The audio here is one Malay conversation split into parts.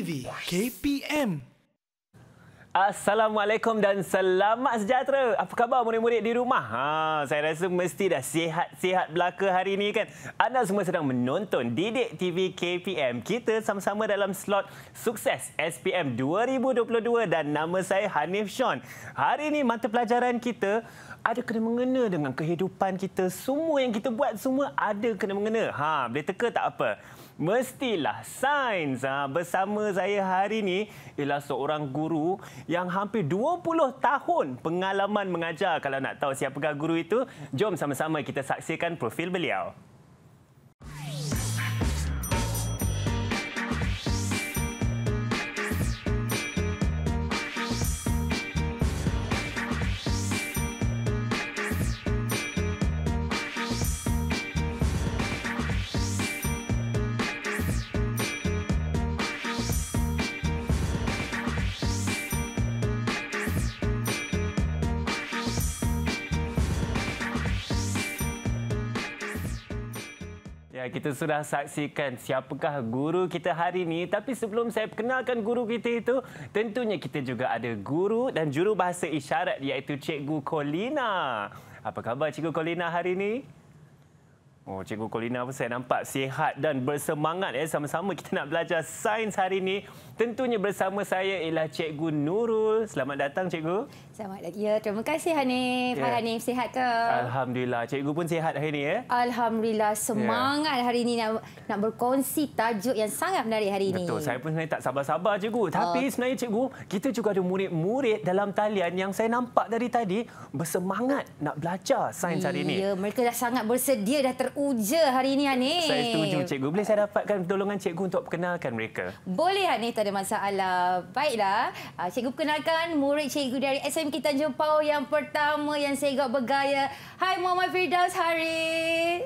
TV KPM. Assalamualaikum dan selamat sejahtera. Apa khabar murid-murid di rumah? Ha, saya rasa mesti dah sihat-sihat belaka hari ini kan. Anda semua sedang menonton Didik TV KPM. Kita sama-sama dalam slot sukses SPM 2022 dan nama saya Hanif Sean. Hari ini mata pelajaran kita ada kena mengena dengan kehidupan kita. Semua yang kita buat semua ada kena mengena. Ha, boleh teka tak apa? mestilah sains. Ha, bersama saya hari ini ialah seorang guru yang hampir 20 tahun pengalaman mengajar. Kalau nak tahu siapakah guru itu, jom sama-sama kita saksikan profil beliau. kita sudah saksikan siapakah guru kita hari ini. Tapi sebelum saya perkenalkan guru kita itu, tentunya kita juga ada guru dan juru bahasa isyarat iaitu Cikgu Kolina. Apa khabar Cikgu Kolina hari ini? Oh, Cikgu Kolina pun saya nampak sihat dan bersemangat ya. Sama-sama kita nak belajar sains hari ini. Tentunya bersama saya ialah Cikgu Nurul. Selamat datang, Cikgu. Selamat datang. Ya, terima kasih Hanif. Ya. Hanif, sihat ke? Alhamdulillah. Cikgu pun sihat hari ini eh? ya. Alhamdulillah. Semangat ya. hari ini nak nak berkongsi tajuk yang sangat menarik hari ini. Betul. Saya pun sebenarnya tak sabar-sabar, Cikgu. Tapi oh. sebenarnya, Cikgu, kita juga ada murid-murid dalam talian yang saya nampak dari tadi bersemangat nak belajar sains ya, hari ini. Ya, mereka dah sangat bersedia, dah ter teruja hari ini Hanif. Saya setuju cikgu. Boleh saya dapatkan pertolongan cikgu untuk perkenalkan mereka? Boleh Hanif, tak ada masalah. Baiklah, ah, cikgu perkenalkan murid cikgu dari SMK Tanjung Pau yang pertama yang segak bergaya. Hai Muhammad Firdaus hari.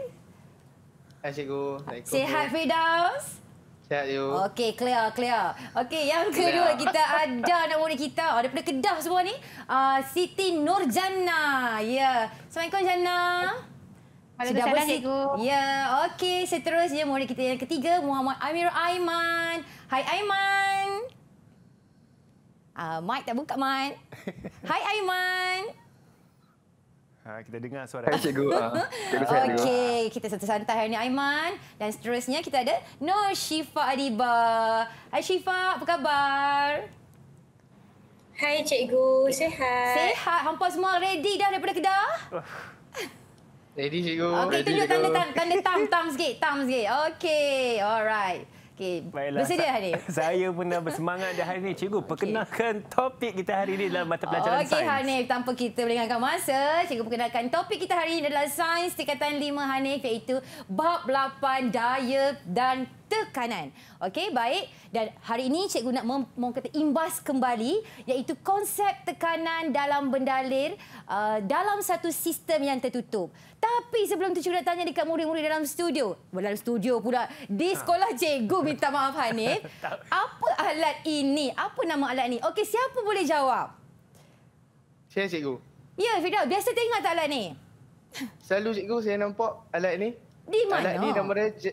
Hai cikgu. Sihat Firdaus? Sihat you. Okey, clear, clear. Okey, yang kedua clear. kita ada anak murid kita oh, daripada Kedah semua ni. Ah, Siti Nurjana. Ya. Yeah. Assalamualaikum Jana. Okay. Sudah bersih. Ya, okey. Seterusnya murid kita yang ketiga, Muhammad Amir Aiman. Hai Aiman. Uh, ah, Mike tak buka, Man. Hai Aiman. Ha, kita dengar suara. Hai cikgu. Ha. cikgu Okey, kita satu santai hari ni Aiman dan seterusnya kita ada Nur Shifa Adiba. Hai Shifa, apa khabar? Hai cikgu, sehat sehat hampir semua ready dah daripada Kedah? Oh. Ready to go. Okay, tunjuk tanda, tanda, tanda tam, tam sikit, tam sikit. Okay, alright. Okay. Bersedia hari ini? Saya pun dah bersemangat dah hari ini. Cikgu, okay. perkenalkan topik kita hari ini dalam mata pelajaran okay, sains. Okey, Hanif. Tanpa kita melengahkan masa, cikgu perkenalkan topik kita hari ini adalah sains tingkatan 5 Hanif iaitu bab 8 daya dan tekanan. Okey, baik. Dan hari ini cikgu nak mem- kata imbas kembali iaitu konsep tekanan dalam bendalir uh, dalam satu sistem yang tertutup. Tapi sebelum tu cikgu nak tanya dekat murid-murid dalam studio. Dalam studio pula. Di ha. sekolah cikgu minta maaf Hanif. Apa alat ini? Apa nama alat ini? Okey, siapa boleh jawab? Saya cikgu. Ya, Fidel. Biasa tengok tak alat ni? Selalu cikgu saya nampak alat ni. Di mana? Alat ni nama dia...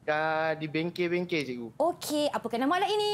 Dah di bengke-bengke, cikgu. Okey, apakah nama alat ini?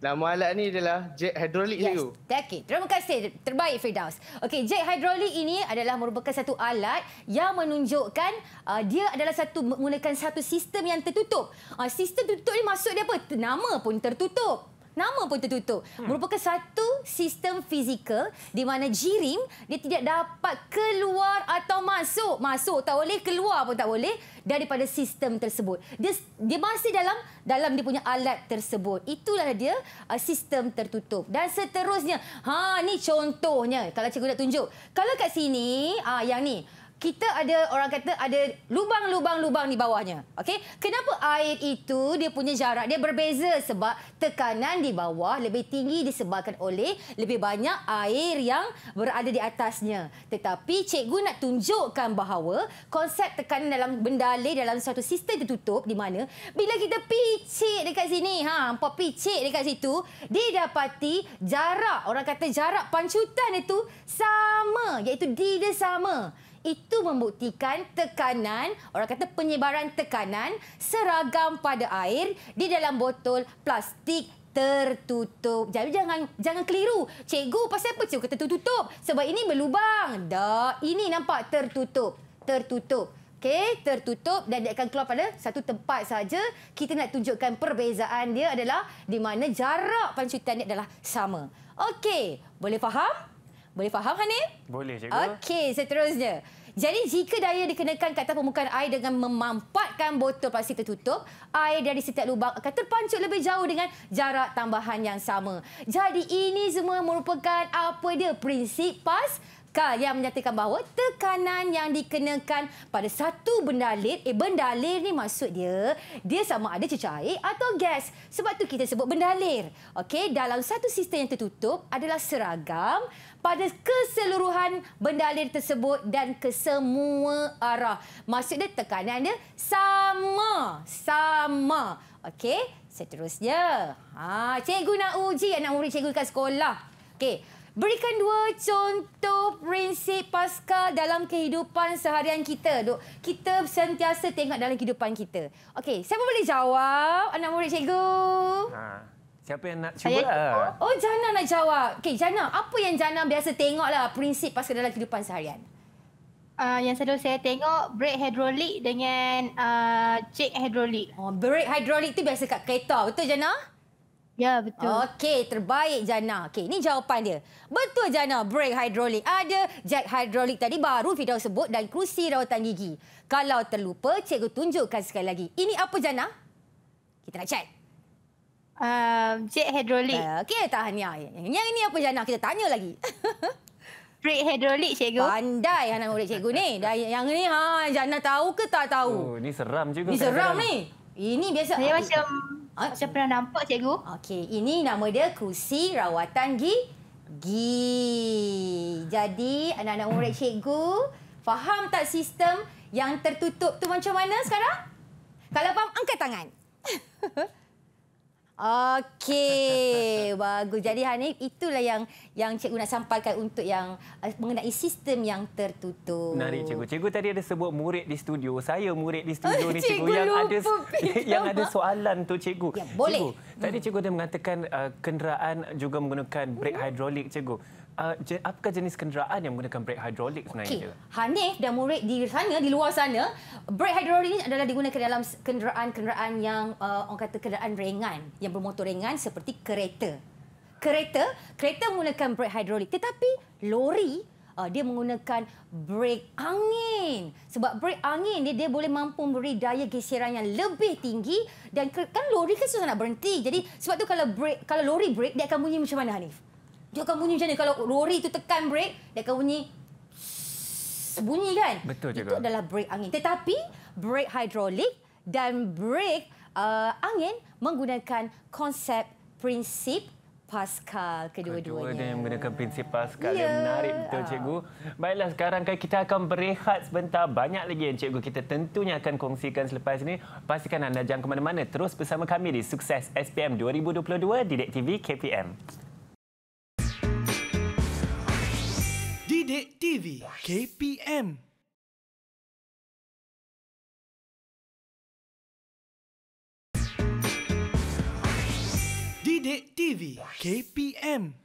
Nama alat ini adalah jet hidrolik cikgu. Yes, okay. Terima kasih. Terbaik, Firdaus. Okey, jet hidrolik ini adalah merupakan satu alat yang menunjukkan uh, dia adalah satu menggunakan satu sistem yang tertutup. Uh, sistem tertutup ini maksud dia apa? Nama pun tertutup nama pun tertutup. Hmm. Merupakan satu sistem fizikal di mana jirim dia tidak dapat keluar atau masuk. Masuk tak boleh, keluar pun tak boleh daripada sistem tersebut. Dia, dia masih dalam dalam dia punya alat tersebut. Itulah dia uh, sistem tertutup. Dan seterusnya, ha ni contohnya kalau cikgu nak tunjuk. Kalau kat sini, ah uh, yang ni kita ada orang kata ada lubang-lubang-lubang di bawahnya. Okey. Kenapa air itu dia punya jarak dia berbeza sebab tekanan di bawah lebih tinggi disebabkan oleh lebih banyak air yang berada di atasnya. Tetapi cikgu nak tunjukkan bahawa konsep tekanan dalam benda le dalam suatu sistem tertutup di mana bila kita picit dekat sini, ha, apa picit dekat situ, dia didapati jarak orang kata jarak pancutan itu sama iaitu dia sama. Itu membuktikan tekanan, orang kata penyebaran tekanan seragam pada air di dalam botol plastik tertutup. Jadi jangan jangan keliru. Cikgu pasal apa cikgu kata tertutup? Sebab ini berlubang. Dah, ini nampak tertutup. Tertutup. Okey, tertutup dan dia akan keluar pada satu tempat saja. Kita nak tunjukkan perbezaan dia adalah di mana jarak pancutan dia adalah sama. Okey, boleh faham? Boleh faham, Hanif? Boleh, cikgu. Okey, seterusnya. Jadi, jika daya dikenakan kata permukaan air dengan memampatkan botol plastik tertutup, air dari setiap lubang akan terpancut lebih jauh dengan jarak tambahan yang sama. Jadi, ini semua merupakan apa dia? Prinsip PAS Ka yang menyatakan bahawa tekanan yang dikenakan pada satu benda lir, eh benda lir ni maksud dia, dia sama ada cecair atau gas. Sebab tu kita sebut benda lir. Okey, dalam satu sistem yang tertutup adalah seragam pada keseluruhan benda lir tersebut dan kesemua arah. Maksud dia tekanan dia sama, sama. Okey, seterusnya. Ha, cikgu nak uji, nak murid cikgu kat sekolah. Okey, Berikan dua contoh prinsip pasca dalam kehidupan seharian kita. Kita sentiasa tengok dalam kehidupan kita. Okey, siapa boleh jawab? Anak murid cikgu. Ha, siapa yang nak cuba? Oh, Jana nak jawab. Okey, Jana, apa yang Jana biasa tengoklah prinsip pasca dalam kehidupan seharian? Uh, yang selalu saya tengok brake hidrolik dengan uh, check hidrolik. Oh, brake hidrolik tu biasa kat kereta, betul Jana? Ya, betul. Okey, terbaik Jana. Okey, ini jawapan dia. Betul Jana, brake hidrolik ada, jack hidrolik tadi baru Fidau sebut dan kerusi rawatan gigi. Kalau terlupa, cikgu tunjukkan sekali lagi. Ini apa Jana? Kita nak check. Uh, jack hidrolik. Okey, tahniah. Ya, ya, ya. Yang ini apa Jana? Kita tanya lagi. Brake hidrolik cikgu. Pandai anak murid cikgu ni. Dan yang ni ha Jana tahu ke tak tahu? Oh, ni seram juga. Ni seram, seram ni. Ini biasa. Saya macam okay. Ah. macam pernah nampak cikgu. Okey, ini nama dia kerusi rawatan gigi. Gi. Jadi anak-anak umur murid cikgu faham tak sistem yang tertutup tu macam mana sekarang? Kalau faham angkat tangan. Okey, bagus. Jadi Hanif, itulah yang yang cikgu nak sampaikan untuk yang eh, mengenai sistem yang tertutup. Nari cikgu. Cikgu tadi ada sebut murid di studio. Saya murid di studio uh, ni cikgu, cikgu yang ada yang ada soalan tu cikgu. Ya, boleh. Cikgu, tadi hmm. cikgu dah mengatakan uh, kenderaan juga menggunakan brake hmm. hidrolik cikgu. Uh, apakah jenis kenderaan yang menggunakan brake hidrolik sebenarnya? Okay. Hanif dan Murid di sana, di luar sana, brake hidrolik ini adalah digunakan dalam kenderaan-kenderaan yang uh, orang kata kenderaan ringan, yang bermotor ringan seperti kereta. Kereta, kereta menggunakan brake hidrolik. Tetapi lori, uh, dia menggunakan brake angin. Sebab brake angin dia, dia boleh mampu memberi daya geseran yang lebih tinggi dan kan lori kan susah nak berhenti. Jadi sebab tu kalau brek kalau lori brake dia akan bunyi macam mana Hanif? Dia akan bunyi macam ni kalau Rory itu tekan brake, dia akan bunyi bunyi kan? Betul juga. Itu adalah brake angin. Tetapi brake hidrolik dan brake uh, angin menggunakan konsep prinsip Pascal kedua-duanya. Kedua yang menggunakan prinsip Pascal yeah. yang ya. menarik betul cikgu. Baiklah sekarang kan kita akan berehat sebentar. Banyak lagi yang cikgu kita tentunya akan kongsikan selepas ini. Pastikan anda jangan ke mana-mana. Terus bersama kami di Sukses SPM 2022 di TV KPM. Dek TV KPM Dek TV KPM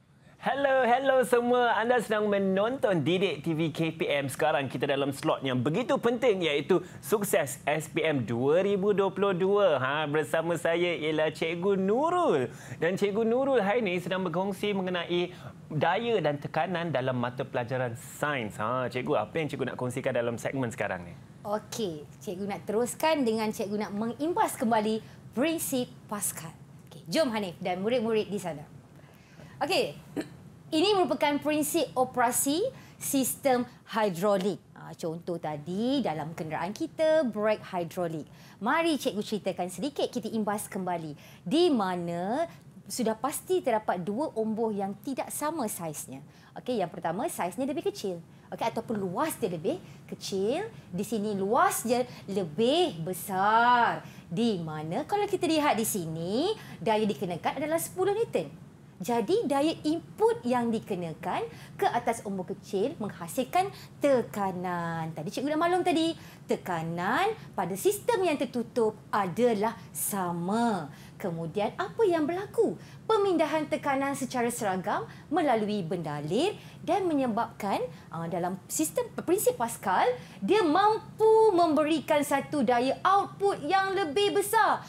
Hello, hello semua. Anda sedang menonton Didik TV KPM. Sekarang kita dalam slot yang begitu penting iaitu sukses SPM 2022. Ha, bersama saya ialah Cikgu Nurul. Dan Cikgu Nurul hari ini sedang berkongsi mengenai daya dan tekanan dalam mata pelajaran sains. Ha, Cikgu, apa yang Cikgu nak kongsikan dalam segmen sekarang ni? Okey, Cikgu nak teruskan dengan Cikgu nak mengimbas kembali prinsip Pascal. Okay, jom Hanif dan murid-murid di sana. Okey. Ini merupakan prinsip operasi sistem hidrolik. Ah, contoh tadi dalam kenderaan kita, brek hidrolik. Mari cikgu ceritakan sedikit, kita imbas kembali. Di mana sudah pasti terdapat dua omboh yang tidak sama saiznya. Okey, yang pertama saiznya lebih kecil. Okey, ataupun luas dia lebih kecil. Di sini luas dia lebih besar. Di mana kalau kita lihat di sini, daya dikenakan adalah 10 Newton. Jadi daya input yang dikenakan ke atas umbur kecil menghasilkan tekanan. Tadi cikgu dah maklum tadi, tekanan pada sistem yang tertutup adalah sama. Kemudian apa yang berlaku? Pemindahan tekanan secara seragam melalui bendalir dan menyebabkan uh, dalam sistem prinsip Pascal dia mampu memberikan satu daya output yang lebih besar.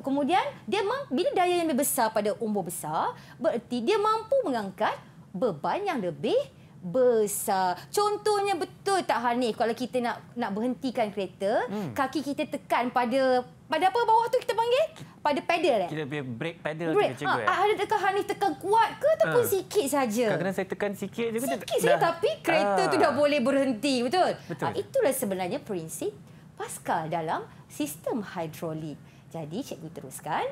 Kemudian dia mampu bila daya yang lebih besar pada umbo besar bererti dia mampu mengangkat beban yang lebih besar. Contohnya betul tak Hanif kalau kita nak nak berhentikan kereta, hmm. kaki kita tekan pada pada apa bawah tu kita panggil? Pada pedal eh? Kita punya brake pedal brake. tu cikgu ha, eh. Ah, Adakah Hanif tekan kuat ke ataupun ha. sikit saja? Kadang-kadang saya tekan sikit je. Sikit saja tapi kereta ha. tu ah. dah boleh berhenti, betul? betul. Ha, itulah sebenarnya prinsip Pascal dalam sistem hidrolik. Jadi cikgu teruskan.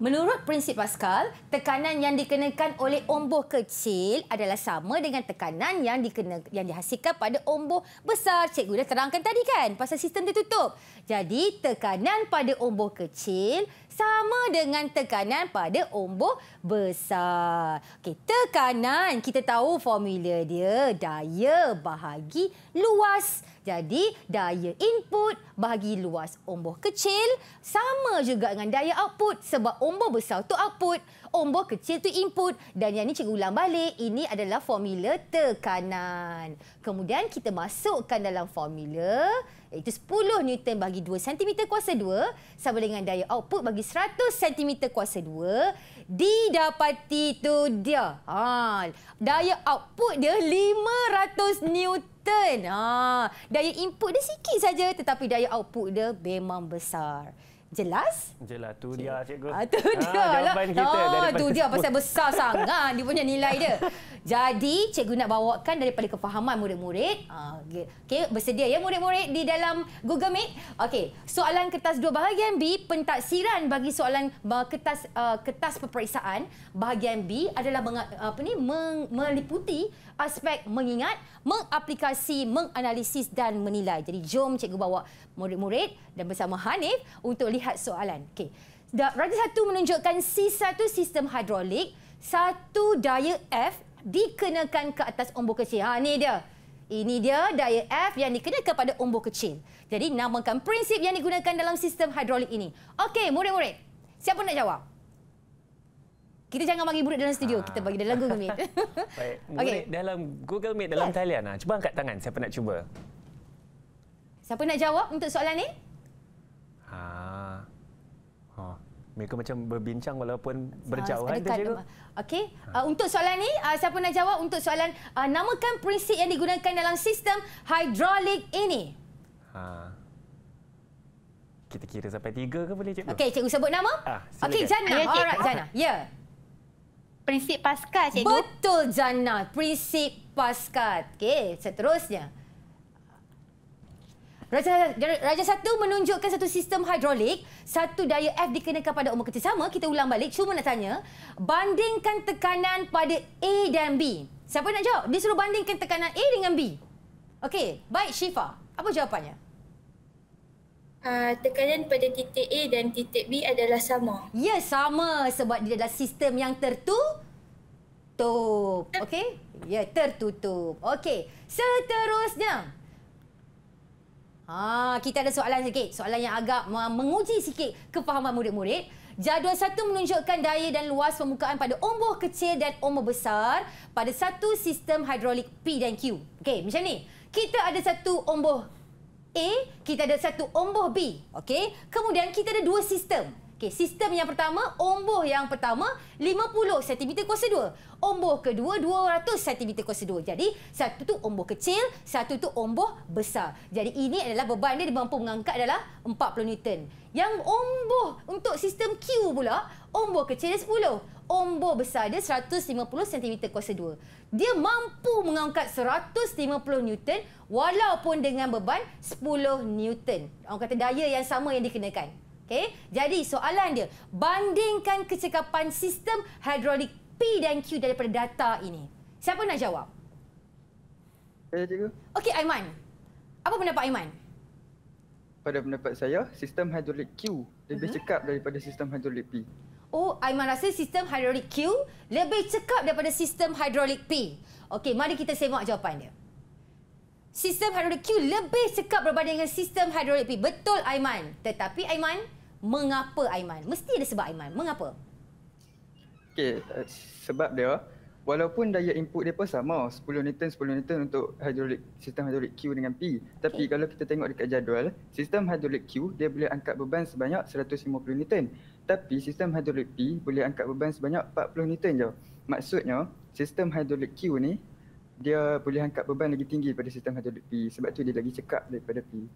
Menurut prinsip Pascal, tekanan yang dikenakan oleh omboh kecil adalah sama dengan tekanan yang dikena, yang dihasilkan pada omboh besar. Cikgu dah terangkan tadi kan pasal sistem tertutup. Jadi tekanan pada omboh kecil sama dengan tekanan pada omboh besar. Okey, tekanan kita tahu formula dia daya bahagi luas. Jadi daya input bagi luas ombo kecil sama juga dengan daya output sebab ombo besar tu output, ombo kecil tu input dan yang ini cikgu ulang balik ini adalah formula tekanan. Kemudian kita masukkan dalam formula iaitu 10 Newton bagi 2 cm kuasa 2 sama dengan daya output bagi 100 cm kuasa 2 didapati tu dia. Ha, daya output dia 500 Newton Newton. Ha, daya input dia sikit saja tetapi daya output dia memang besar. Jelas? Jelas. Itu dia, cikgu. Ah, tu ah, dia. lah jawapan kita. Itu ah, dia tersebut. pasal besar sangat. Dia punya nilai dia. Jadi, cikgu nak bawakan daripada kefahaman murid-murid. Ah, okay. Bersedia ya murid-murid di dalam Google Meet. okay Soalan kertas dua bahagian B, pentaksiran bagi soalan kertas uh, kertas peperiksaan bahagian B adalah meng, apa ni, meliputi aspek mengingat, mengaplikasi, menganalisis dan menilai. Jadi jom cikgu bawa murid-murid dan bersama Hanif untuk lihat soalan. Okey. Rata satu menunjukkan C1 sistem hidrolik, satu daya F dikenakan ke atas ombo kecil. Ha, ini dia. Ini dia daya F yang dikenakan kepada ombo kecil. Jadi namakan prinsip yang digunakan dalam sistem hidrolik ini. Okey, murid-murid. Siapa nak jawab? Kita jangan bagi buruk dalam studio. Ha. Kita bagi dalam Google Meet. Baik. Okay. dalam Google Meet, dalam yes. talian. Ha. Cuba angkat tangan. Siapa nak cuba? Siapa nak jawab untuk soalan ni? Ha. Ha. Mereka macam berbincang walaupun ah, berjauhan. Ha, Okey. Ha. Uh, untuk soalan ni, uh, siapa nak jawab untuk soalan uh, namakan prinsip yang digunakan dalam sistem hidrolik ini? Ha. Kita kira sampai tiga ke boleh cikgu? Okey, cikgu sebut nama? Ah, Okey, Jana. right, Jana. Ya. Yeah prinsip pascat cikgu. Betul Zana, prinsip pascat. Okey, seterusnya. Raja, Raja satu menunjukkan satu sistem hidrolik, satu daya F dikenakan pada umur kecil sama. Kita ulang balik, cuma nak tanya. Bandingkan tekanan pada A dan B. Siapa nak jawab? Dia suruh bandingkan tekanan A dengan B. Okey, baik Syifa. Apa jawapannya? Uh, tekanan pada titik A dan titik B adalah sama. Ya, sama sebab dia adalah sistem yang tertutup. Okey? Ya, tertutup. Okey. Seterusnya. Ha, kita ada soalan sikit. Soalan yang agak menguji sikit kefahaman murid-murid. Jadual satu menunjukkan daya dan luas permukaan pada ombuh kecil dan ombuh besar pada satu sistem hidrolik P dan Q. Okey, macam ni. Kita ada satu ombuh A, kita ada satu omboh B. Okey. Kemudian kita ada dua sistem. Okey, sistem yang pertama, omboh yang pertama 50 cm kuasa 2. Omboh kedua 200 cm kuasa 2. Jadi, satu tu omboh kecil, satu tu omboh besar. Jadi, ini adalah beban dia, dia mampu mengangkat adalah 40 Newton. Yang omboh untuk sistem Q pula, omboh kecil dia 10, ombo besar dia 150 cm kuasa 2. Dia mampu mengangkat 150 Newton walaupun dengan beban 10 Newton. Orang kata daya yang sama yang dikenakan. Okay? Jadi soalan dia, bandingkan kecekapan sistem hidrolik P dan Q daripada data ini. Siapa nak jawab? Saya cikgu. Okey Aiman. Apa pendapat Aiman? Pada pendapat saya, sistem hidrolik Q lebih uh-huh. cekap daripada sistem hidrolik P. Oh, Aiman rasa sistem hydraulic Q lebih cekap daripada sistem hydraulic P. Okey, mari kita semak jawapan dia. Sistem hydraulic Q lebih cekap berbanding dengan sistem hydraulic P. Betul, Aiman. Tetapi, Aiman, mengapa Aiman? Mesti ada sebab Aiman. Mengapa? Okey, eh, sebab dia walaupun daya input dia pun sama 10 Newton 10 Newton untuk hydraulic sistem hydraulic Q dengan P tapi okay. kalau kita tengok dekat jadual sistem hydraulic Q dia boleh angkat beban sebanyak 150 Newton tapi sistem hidrolik P boleh angkat beban sebanyak 40 Newton je. Maksudnya, sistem hidrolik Q ni dia boleh angkat beban lagi tinggi daripada sistem hidrolik P sebab tu dia lagi cekap daripada P.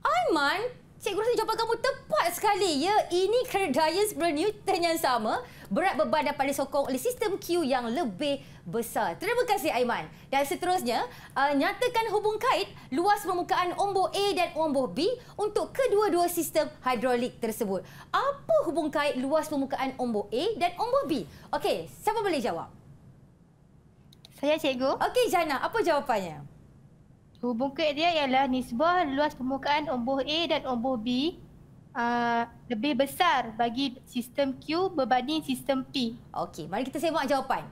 Aiman, Cikgu rasa jawapan kamu tepat sekali. Ya, ini kerdayan sebenarnya Newton yang sama. Berat beban dapat disokong oleh sistem Q yang lebih besar. Terima kasih Aiman. Dan seterusnya, uh, nyatakan hubung kait luas permukaan ombo A dan ombo B untuk kedua-dua sistem hidrolik tersebut. Apa hubung kait luas permukaan ombo A dan ombo B? Okey, siapa boleh jawab? Saya cikgu. Okey, Jana, apa jawapannya? Hubung kuit dia ialah nisbah luas permukaan ombuh A dan ombuh B uh, lebih besar bagi sistem Q berbanding sistem P. Okey, mari kita semak jawapan.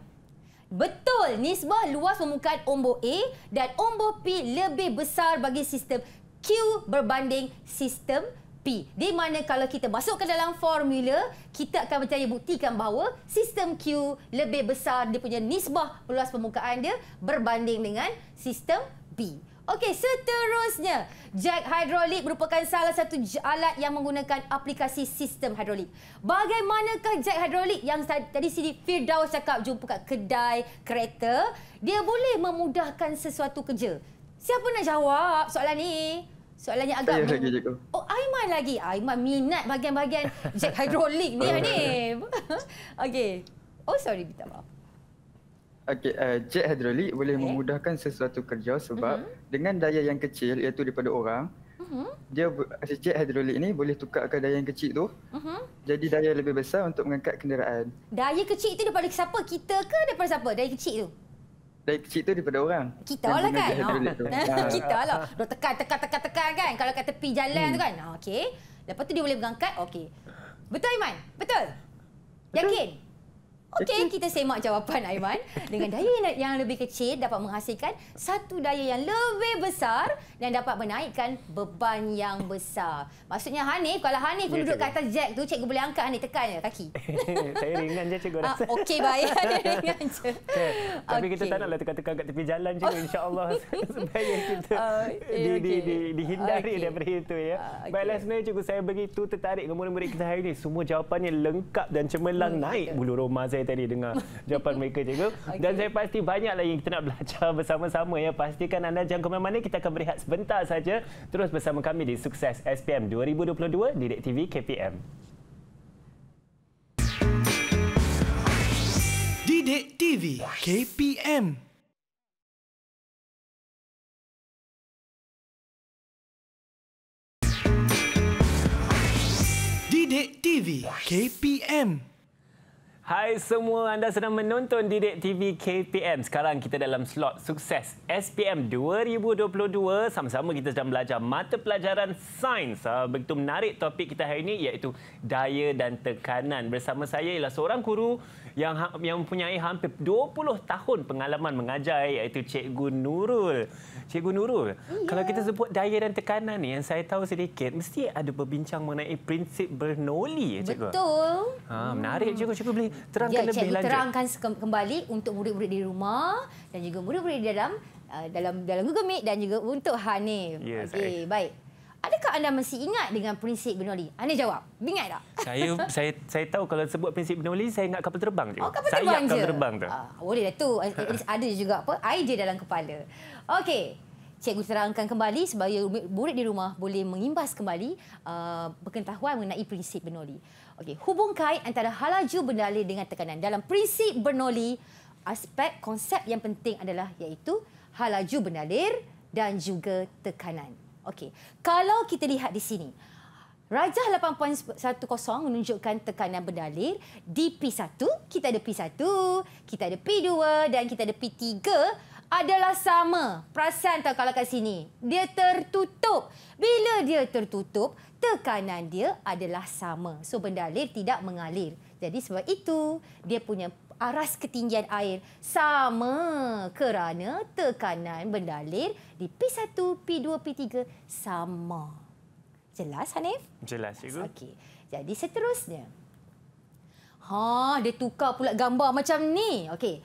Betul, nisbah luas permukaan ombuh A dan ombuh P lebih besar bagi sistem Q berbanding sistem P. Di mana kalau kita masukkan dalam formula, kita akan mencari buktikan bahawa sistem Q lebih besar, dia punya nisbah luas permukaan dia berbanding dengan sistem B. Okey, seterusnya, jack hidrolik merupakan salah satu alat yang menggunakan aplikasi sistem hidrolik. Bagaimanakah jack hidrolik yang tadi Siti Firdaus cakap jumpa kat kedai, kereta, dia boleh memudahkan sesuatu kerja? Siapa nak jawab soalan ni? Soalannya agak... Saya, saya, cikgu. Oh, Aiman lagi. Aiman minat bahagian-bahagian jack hidrolik ni, Hanif. Okey. Oh, sorry. Minta maaf. Okey, uh, eh, jet hidrolik boleh okay. memudahkan sesuatu kerja sebab uh-huh. dengan daya yang kecil iaitu daripada orang, uh-huh. dia si jet hidrolik ni boleh tukarkan daya yang kecil tu uh-huh. jadi daya lebih besar untuk mengangkat kenderaan. Daya kecil itu daripada siapa? Kita ke daripada siapa? Daya kecil tu? Daya kecil tu daripada orang. Kita lah kan? Ha. Kita lah. Dia tekan, tekan, tekan, tekan kan? Kalau kat tepi jalan hmm. tu kan? Okey. Lepas tu dia boleh mengangkat, okey. Betul, Iman? Betul? Betul. Yakin? Okey, kita semak jawapan Aiman. Dengan daya yang lebih kecil dapat menghasilkan satu daya yang lebih besar dan dapat menaikkan beban yang besar. Maksudnya Hanif, kalau Hanif pun ya, duduk kat atas jack tu, cikgu boleh angkat Hanif tekan je kaki. Saya ringan je cikgu rasa. Ah, okey, baik. ringan je. Okay. Tapi okay. kita tak naklah tekan-tekan kat tepi jalan cikgu. InsyaAllah supaya kita ah, okay. di, di, di, dihindari okay. daripada itu. Ya. Ah, okay. Baiklah sebenarnya cikgu, saya begitu tertarik dengan murid-murid kita hari ini. Semua jawapannya lengkap dan cemerlang hmm, naik bulu rumah saya saya tadi dengar jawapan mereka cikgu. Dan saya pasti banyak lagi kita nak belajar bersama-sama ya. Pastikan anda jangan kemana mana kita akan berehat sebentar saja. Terus bersama kami di Sukses SPM 2022 di DTV TV KPM Didik TV KPM Didik TV KPM Hai semua, anda sedang menonton Didik TV KPM. Sekarang kita dalam slot sukses SPM 2022. Sama-sama kita sedang belajar mata pelajaran sains. Ah, begitu menarik topik kita hari ini iaitu daya dan tekanan. Bersama saya ialah seorang guru yang ha, yang mempunyai hampir 20 tahun pengalaman mengajar iaitu Cikgu Nurul. Cikgu Nurul, yeah. kalau kita sebut daya dan tekanan ni yang saya tahu sedikit, mesti ada berbincang mengenai prinsip Bernoulli Cikgu? Betul. Ha, menarik Cikgu, Cikgu boleh terangkan ya, lebih cikgu lanjut. terangkan kembali untuk murid-murid di rumah dan juga murid-murid di dalam uh, dalam dalam Google Meet dan juga untuk Hanif. Ya, okay, saya. baik. Adakah anda masih ingat dengan prinsip Benoli? Anda jawab. Ingat tak? Saya saya saya tahu kalau sebut prinsip Benoli saya ingat kapal terbang je. Oh, kapal saya terbang ingat kapal terbang tu. Ah, boleh dah tu. ada juga apa idea dalam kepala. Okey. Cikgu terangkan kembali sebagai murid di rumah boleh mengimbas kembali uh, pengetahuan mengenai prinsip Benoli. Okey, hubung kait antara halaju bendali dengan tekanan. Dalam prinsip Bernoulli, aspek konsep yang penting adalah iaitu halaju bendalir dan juga tekanan. Okey. Kalau kita lihat di sini, rajah 8.10 menunjukkan tekanan bendalir di P1, kita ada P1, kita ada P2 dan kita ada P3 adalah sama. Perasan tak kalau kat sini? Dia tertutup. Bila dia tertutup, tekanan dia adalah sama. So benda air tidak mengalir. Jadi sebab itu, dia punya aras ketinggian air sama kerana tekanan benda air di P1, P2, P3 sama. Jelas Hanif? Jelas cikgu. Okey. Jadi seterusnya. Ha, dia tukar pula gambar macam ni. Okey.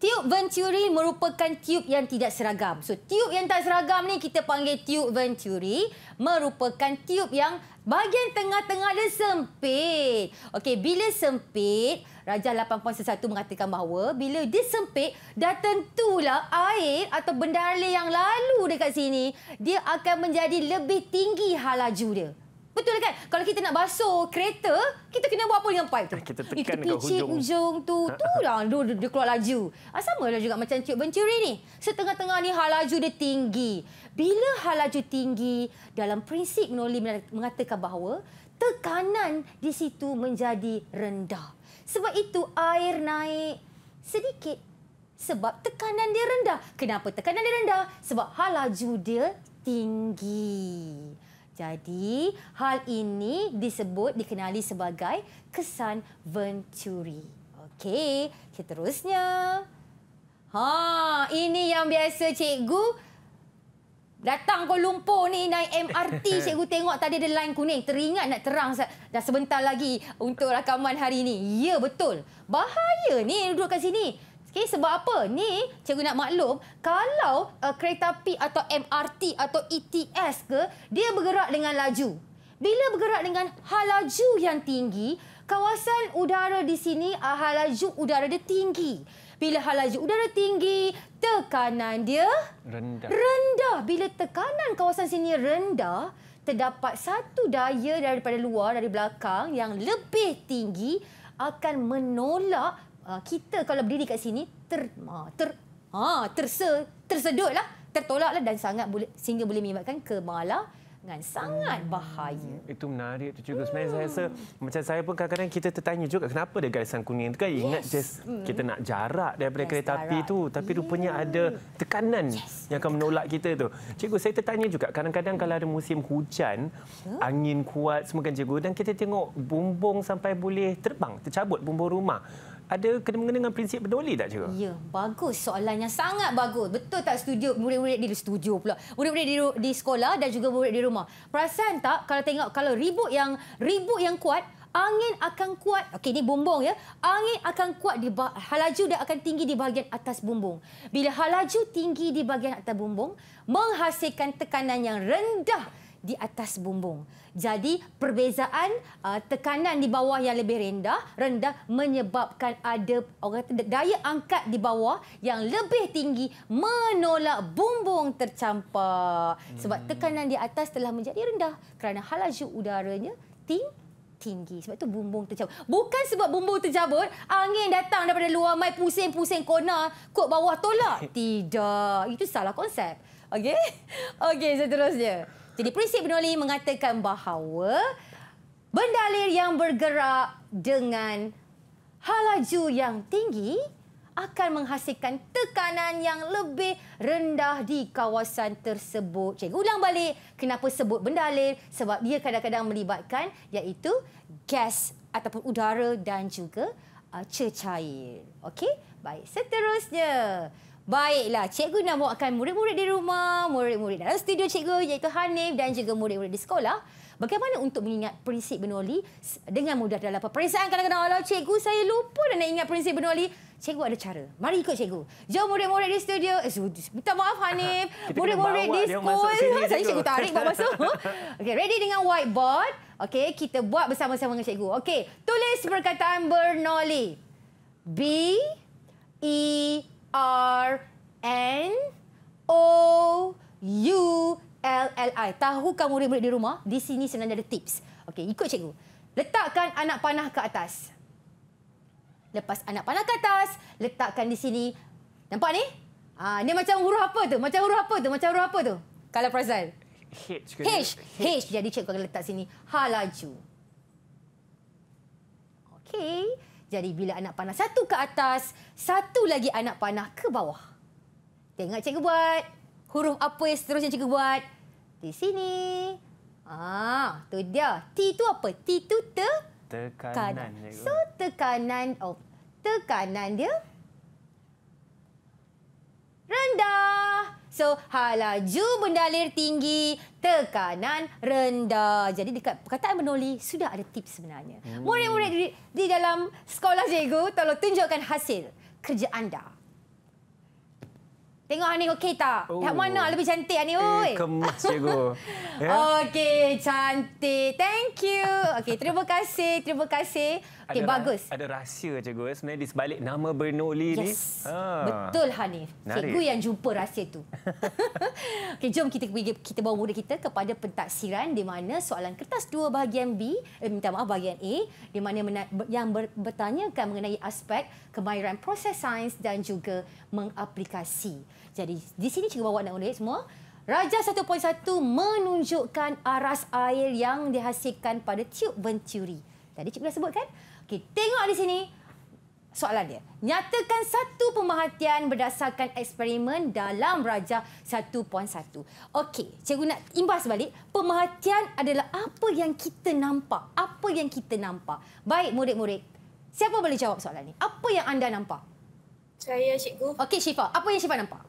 Tube Venturi merupakan tube yang tidak seragam. So, tube yang tak seragam ni kita panggil tube Venturi merupakan tube yang bahagian tengah-tengah dia sempit. Okey, bila sempit, raja 8.1 mengatakan bahawa bila dia sempit, dah tentulah air atau benda air yang lalu dekat sini, dia akan menjadi lebih tinggi halaju. dia. Betul kan? Kalau kita nak basuh kereta, kita kena buat apa dengan pipe tu? Eh, kita tekan kita dekat hujung. Itu hujung tu. Ha, ha, ha. lah. dia keluar laju. Ah, sama lah juga macam Cik Venturi ni. Setengah-tengah ni, hal laju dia tinggi. Bila hal laju tinggi, dalam prinsip Noli mengatakan bahawa tekanan di situ menjadi rendah. Sebab itu, air naik sedikit. Sebab tekanan dia rendah. Kenapa tekanan dia rendah? Sebab hal laju dia tinggi. Jadi, hal ini disebut dikenali sebagai kesan Venturi. Okey, seterusnya. Ha, ini yang biasa cikgu Datang Kuala Lumpur ni naik MRT cikgu tengok tadi ada line kuning teringat nak terang dah sebentar lagi untuk rakaman hari ini. Ya betul. Bahaya ni duduk kat sini. Okay, sebab apa? Ni, cikgu nak maklum, kalau uh, kereta api atau MRT atau ETS ke, dia bergerak dengan laju. Bila bergerak dengan halaju yang tinggi, kawasan udara di sini, uh, halaju udara dia tinggi. Bila halaju udara tinggi, tekanan dia... Rendah. Rendah. Bila tekanan kawasan sini rendah, terdapat satu daya daripada luar, dari belakang yang lebih tinggi akan menolak uh, kita kalau berdiri kat sini ter uh, ter uh, terse tersedutlah tertolaklah dan sangat boleh sehingga boleh menyebabkan kemalangan sangat hmm. bahaya. Itu menarik tu juga Sebenarnya hmm. saya rasa macam saya pun kadang-kadang kita tertanya juga kenapa ada garisan kuning tu kan yes. ingat just hmm. kita nak jarak daripada yes, kereta jarak. api tu tapi yeah. rupanya ada tekanan yes. yang akan menolak kita tu. Cikgu saya tertanya juga kadang-kadang kalau ada musim hujan huh? angin kuat semua kan cikgu dan kita tengok bumbung sampai boleh terbang tercabut bumbung rumah ada kena mengenai dengan prinsip peduli tak cikgu? Ya, bagus soalannya sangat bagus. Betul tak Studio, murid-murid di studio pula. Murid-murid di, di sekolah dan juga murid di rumah. Perasan tak kalau tengok kalau ribut yang ribut yang kuat Angin akan kuat. Okey, ini bumbung ya. Angin akan kuat di halaju dia akan tinggi di bahagian atas bumbung. Bila halaju tinggi di bahagian atas bumbung, menghasilkan tekanan yang rendah di atas bumbung. Jadi perbezaan uh, tekanan di bawah yang lebih rendah, rendah menyebabkan ada orang kata daya angkat di bawah yang lebih tinggi menolak bumbung tercampak. Hmm. Sebab tekanan di atas telah menjadi rendah kerana halaju udaranya tinggi tinggi. Sebab tu bumbung tercabut. Bukan sebab bumbung tercabut, angin datang daripada luar mai pusing-pusing kona, kot bawah tolak. Tidak. Itu salah konsep. Okey? Okey, seterusnya. So jadi prinsip penulis mengatakan bahawa bendalir yang bergerak dengan halaju yang tinggi akan menghasilkan tekanan yang lebih rendah di kawasan tersebut. Cikgu ulang balik kenapa sebut bendalir sebab dia kadang-kadang melibatkan iaitu gas ataupun udara dan juga uh, cecair. Okey? Baik, seterusnya. Baiklah, cikgu nak bawakan murid-murid di rumah, murid-murid dalam studio cikgu iaitu Hanif dan juga murid-murid di sekolah. Bagaimana untuk mengingat prinsip Bernoulli dengan mudah dalam peperiksaan? Kadang-kadang, kalau cikgu saya lupa dan lah nak ingat prinsip Bernoulli, cikgu ada cara. Mari ikut cikgu. Jom murid-murid di studio. Eh, minta maaf Hanif. Murid-murid di sekolah. Saya cikgu tarik buat masuk. Okay, ready dengan whiteboard. Okay, kita buat bersama-sama dengan cikgu. Okay, tulis perkataan Bernoulli. B, E, R N O U L L I. Tahukan murid-murid di rumah, di sini sebenarnya ada tips. Okey, ikut cikgu. Letakkan anak panah ke atas. Lepas anak panah ke atas, letakkan di sini. Nampak ni? ah ni macam huruf apa tu? Macam huruf apa tu? Macam huruf apa tu? Kalau Prazal. H. H. H. H. Jadi cikgu akan letak sini. halaju laju. Okey. Jadi bila anak panah satu ke atas, satu lagi anak panah ke bawah. Tengok cikgu buat. Huruf apa yang seterusnya cikgu buat? Di sini. Ah, tu dia. T itu apa? T itu te tekanan. So tekanan oh, tekanan dia rendah. So, halaju mendalir tinggi, tekanan rendah. Jadi, dekat perkataan menoli, sudah ada tips sebenarnya. Hmm. Murid-murid di, di dalam sekolah cikgu, tolong tunjukkan hasil kerja anda. Tengok Hanif okey tak? Oh. Yang mana lebih cantik Hanif? Eh, kemas cikgu. Yeah. okey, cantik. Thank you. Okey, terima kasih. Terima kasih okay, ada bagus. Ra- ada rahsia cikgu eh. sebenarnya di sebalik nama Bernoulli yes. ni. Ha. Betul Hanif. Narik. Cikgu yang jumpa rahsia tu. okay, jom kita kita bawa murid kita kepada pentaksiran di mana soalan kertas dua bahagian B, eh, minta maaf bahagian A di mana mena- yang ber- bertanyakan mengenai aspek kemahiran proses sains dan juga mengaplikasi. Jadi di sini cikgu bawa anak-anak murid semua. Raja 1.1 menunjukkan aras air yang dihasilkan pada tiub venturi. Tadi cikgu dah sebut kan? Okey, tengok di sini soalan dia. Nyatakan satu pemerhatian berdasarkan eksperimen dalam Raja 1.1. Okey, cikgu nak imbas balik. Pemerhatian adalah apa yang kita nampak. Apa yang kita nampak. Baik, murid-murid. Siapa boleh jawab soalan ini? Apa yang anda nampak? Saya, cikgu. Okey, Syifa. Apa yang Syifa nampak?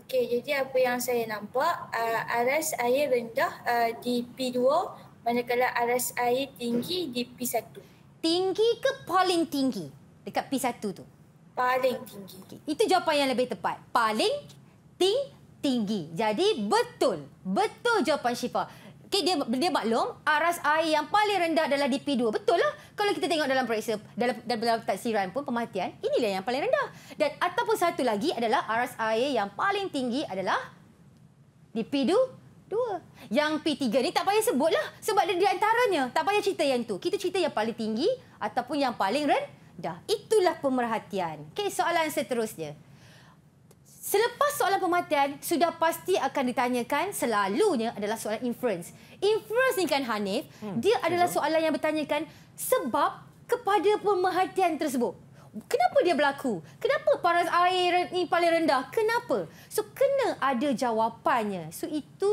Okey, jadi apa yang saya nampak, uh, aras air rendah uh, di P2 manakala aras air tinggi di P1 tinggi ke paling tinggi dekat P1 tu? Paling tinggi. Okay. Itu jawapan yang lebih tepat. Paling ting tinggi. Jadi betul. Betul jawapan Syifa. Okay, dia, dia maklum aras air yang paling rendah adalah di P2. Betul lah. Kalau kita tengok dalam periksa, dalam, dalam taksiran pun pematian, inilah yang paling rendah. Dan ataupun satu lagi adalah aras air yang paling tinggi adalah di P2 Dua. Yang P3 ni tak payah sebut lah Sebab dia di antaranya. Tak payah cerita yang tu. Kita cerita yang paling tinggi ataupun yang paling rendah. Itulah pemerhatian. okay soalan seterusnya. Selepas soalan pematian, sudah pasti akan ditanyakan selalunya adalah soalan inference. Inference ni kan Hanif, hmm, dia adalah soalan yang bertanyakan sebab kepada pemerhatian tersebut kenapa dia berlaku? Kenapa paras air ni paling rendah? Kenapa? So kena ada jawapannya. So itu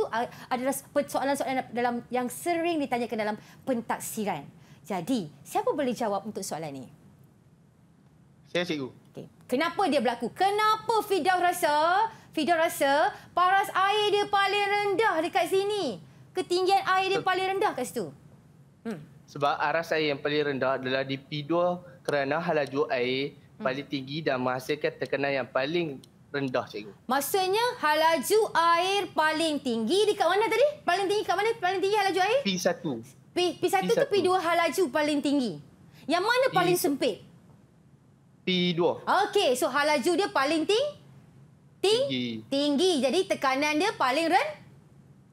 adalah soalan-soalan dalam yang sering ditanyakan dalam pentaksiran. Jadi, siapa boleh jawab untuk soalan ini? Saya cikgu. Okay. Kenapa dia berlaku? Kenapa Fidah rasa, Fidah rasa paras air dia paling rendah dekat sini? Ketinggian air dia paling rendah kat situ? Hmm. Sebab aras air yang paling rendah adalah di P2 kerana halaju air hmm. paling tinggi dan menghasilkan tekanan yang paling rendah cikgu. Maksudnya halaju air paling tinggi dekat mana tadi? Paling tinggi dekat mana? Paling tinggi halaju air? P1. P P1, 1 tu P2 halaju paling tinggi. Yang mana P... paling sempit? P2. Okey, so halaju dia paling ting ting tinggi. tinggi. Jadi tekanan dia paling ren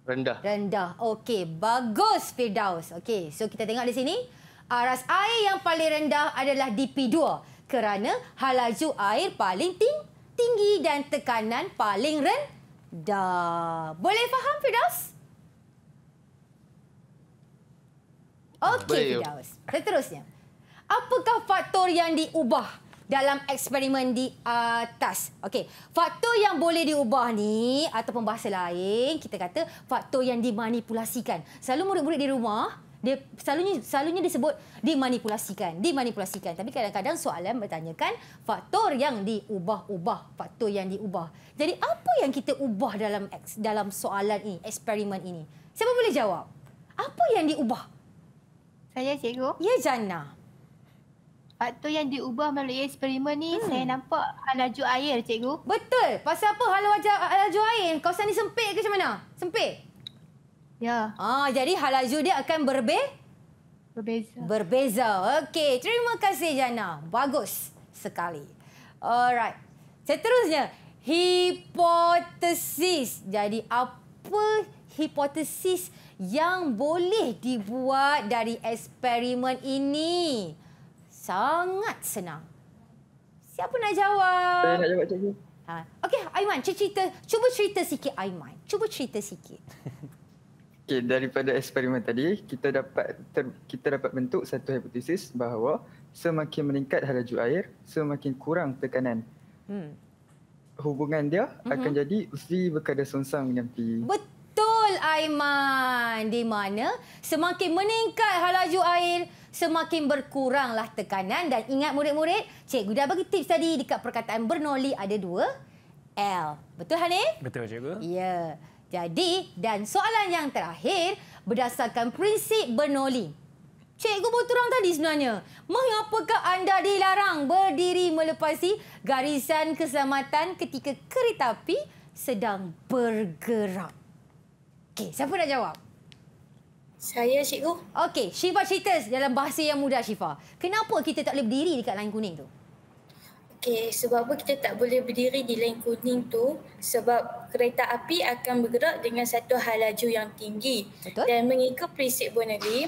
rendah. Rendah. Okey, bagus Firdaus. Okey, so kita tengok di sini aras air yang paling rendah adalah di P2 kerana halaju air paling ting tinggi dan tekanan paling rendah. Boleh faham Firdaus? Okey Firdaus. Seterusnya. Apakah faktor yang diubah dalam eksperimen di atas. Okey, faktor yang boleh diubah ni atau bahasa lain kita kata faktor yang dimanipulasikan. Selalu murid-murid di rumah dia selalunya selalunya disebut dimanipulasikan dimanipulasikan tapi kadang-kadang soalan bertanyakan faktor yang diubah-ubah faktor yang diubah jadi apa yang kita ubah dalam dalam soalan ini eksperimen ini siapa boleh jawab apa yang diubah saya cikgu ya jana Faktor yang diubah melalui eksperimen ni, hmm. saya nampak halaju air, cikgu. Betul. Pasal apa halaju, halaju air? Kawasan ni sempit ke macam mana? Sempit? Ya. Ah, jadi halaju dia akan berbe berbeza. Berbeza. Okey, terima kasih Jana. Bagus sekali. Alright. Seterusnya, hipotesis. Jadi apa hipotesis yang boleh dibuat dari eksperimen ini? Sangat senang. Siapa nak jawab? Saya nak jawab, Cikgu. Ha. Okey, Aiman, cerita, cuba cerita sikit Aiman. Cuba cerita sikit. Okay, daripada eksperimen tadi kita dapat ter, kita dapat bentuk satu hipotesis bahawa semakin meningkat halaju air, semakin kurang tekanan. Hmm. Hubungan dia mm-hmm. akan jadi V berkadar sonsang dengan P. Betul Aiman. Di mana semakin meningkat halaju air, semakin berkuranglah tekanan dan ingat murid-murid, cikgu dah bagi tips tadi dekat perkataan bernoli ada dua L. Betul Hanif? Betul cikgu. Ya. Yeah. Jadi, dan soalan yang terakhir berdasarkan prinsip Bernoulli. Cikgu berturang tadi sebenarnya. Mengapakah anda dilarang berdiri melepasi garisan keselamatan ketika kereta api sedang bergerak? Okey, siapa nak jawab? Saya, Cikgu. Okey, Syifa cerita dalam bahasa yang mudah, Syifa. Kenapa kita tak boleh berdiri di lain kuning tu? Okey, sebab apa kita tak boleh berdiri di lain kuning tu? Sebab kereta api akan bergerak dengan satu halaju yang tinggi. Betul. Dan mengikut prinsip Bonnelli,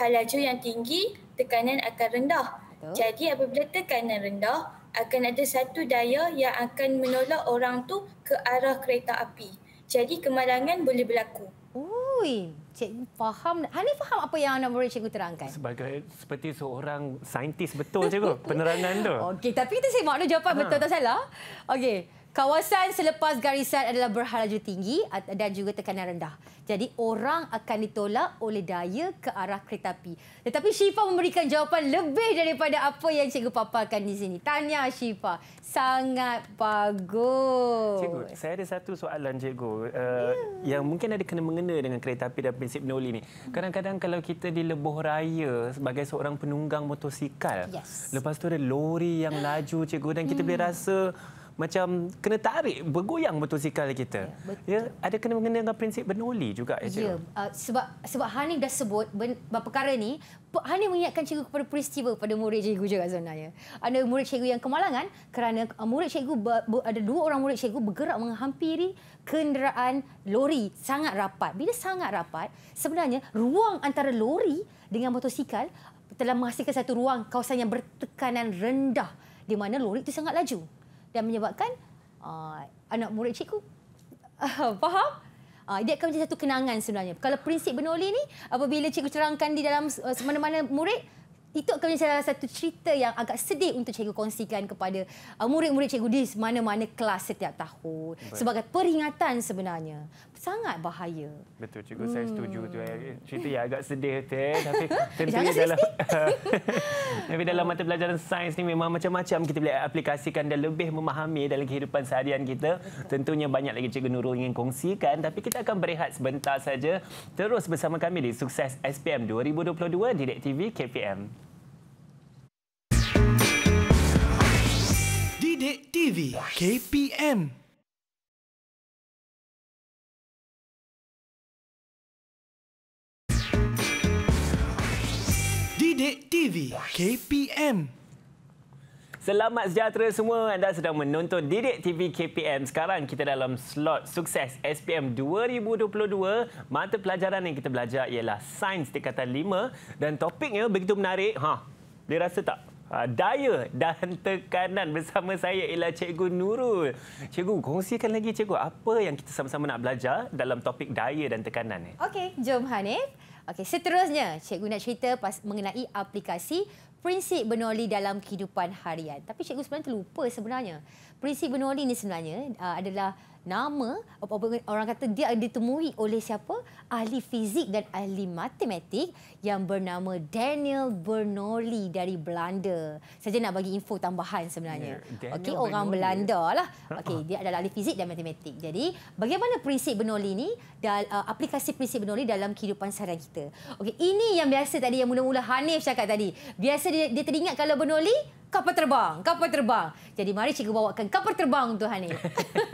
halaju yang tinggi, tekanan akan rendah. Betul. Jadi apabila tekanan rendah, akan ada satu daya yang akan menolak orang tu ke arah kereta api. Jadi kemalangan boleh berlaku. Ui, cik faham. Hani faham apa yang anak boleh cikgu terangkan? Sebagai seperti seorang saintis betul cikgu penerangan tu. Okey, tapi kita simak dulu jawapan ha. betul tak salah. Okey, Kawasan selepas garisan adalah berhalaju tinggi dan juga tekanan rendah. Jadi orang akan ditolak oleh daya ke arah kereta api. Tetapi Syifa memberikan jawapan lebih daripada apa yang cikgu paparkan di sini. Tanya Syifa. Sangat bagus. Cikgu, saya ada satu soalan cikgu. Uh, eh, yeah. Yang mungkin ada kena-mengena dengan kereta api dan prinsip Noli ini. Kadang-kadang kalau kita di lebuh raya sebagai seorang penunggang motosikal. Yes. Lepas tu ada lori yang laju cikgu dan kita hmm. boleh rasa macam kena tarik bergoyang motosikal kita. Ya, ya ada kena mengenai dengan prinsip Bernoulli juga ya. Ya, uh, sebab sebab Hanif dah sebut beberapa perkara ni, Hani mengingatkan cikgu kepada peristiwa pada murid cikgu juga sebenarnya. Ada murid cikgu yang kemalangan kerana uh, murid cikgu ber, ber, ada dua orang murid cikgu bergerak menghampiri kenderaan lori sangat rapat. Bila sangat rapat, sebenarnya ruang antara lori dengan motosikal telah menghasilkan satu ruang kawasan yang bertekanan rendah di mana lori itu sangat laju dan menyebabkan uh, anak murid cikgu uh, faham uh, dia akan menjadi satu kenangan sebenarnya kalau prinsip benoli ni apabila cikgu cerangkan di dalam uh, mana-mana murid itu akan menjadi salah satu cerita yang agak sedih untuk cikgu kongsikan kepada uh, murid-murid cikgu di mana-mana kelas setiap tahun Baik. sebagai peringatan sebenarnya sangat bahaya. Betul cikgu, hmm. saya setuju tu. Eh, cerita yang agak sedih tu eh. Tapi tentunya dalam tapi dalam mata pelajaran sains ni memang macam-macam kita boleh aplikasikan dan lebih memahami dalam kehidupan seharian kita. Tentunya banyak lagi cikgu Nurul ingin kongsikan tapi kita akan berehat sebentar saja. Terus bersama kami di Sukses SPM 2022 Direct TV KPM. Didik TV KPM Sidik TV KPM. Selamat sejahtera semua. Anda sedang menonton Didik TV KPM. Sekarang kita dalam slot sukses SPM 2022. Mata pelajaran yang kita belajar ialah Sains Tingkatan 5. Dan topiknya begitu menarik. Ha, boleh rasa tak? Ha, daya dan tekanan bersama saya ialah Cikgu Nurul. Cikgu, kongsikan lagi Cikgu apa yang kita sama-sama nak belajar dalam topik daya dan tekanan ni. Okey, jom Hanif. Okey, seterusnya cikgu nak cerita pas mengenai aplikasi prinsip benoli dalam kehidupan harian. Tapi cikgu sebenarnya terlupa sebenarnya. Prinsip benoli ni sebenarnya uh, adalah nama orang kata dia ditemui oleh siapa ahli fizik dan ahli matematik yang bernama Daniel Bernoulli dari Belanda. Saja nak bagi info tambahan sebenarnya. Yeah, ya, Okey orang Belanda lah. Okey dia adalah ahli fizik dan matematik. Jadi bagaimana prinsip Bernoulli ini dan uh, aplikasi prinsip Bernoulli dalam kehidupan seharian kita. Okey ini yang biasa tadi yang mula-mula Hanif cakap tadi. Biasa dia, dia teringat kalau Bernoulli kapal terbang, kapal terbang. Jadi mari cikgu bawakan kapal terbang untuk Hanif.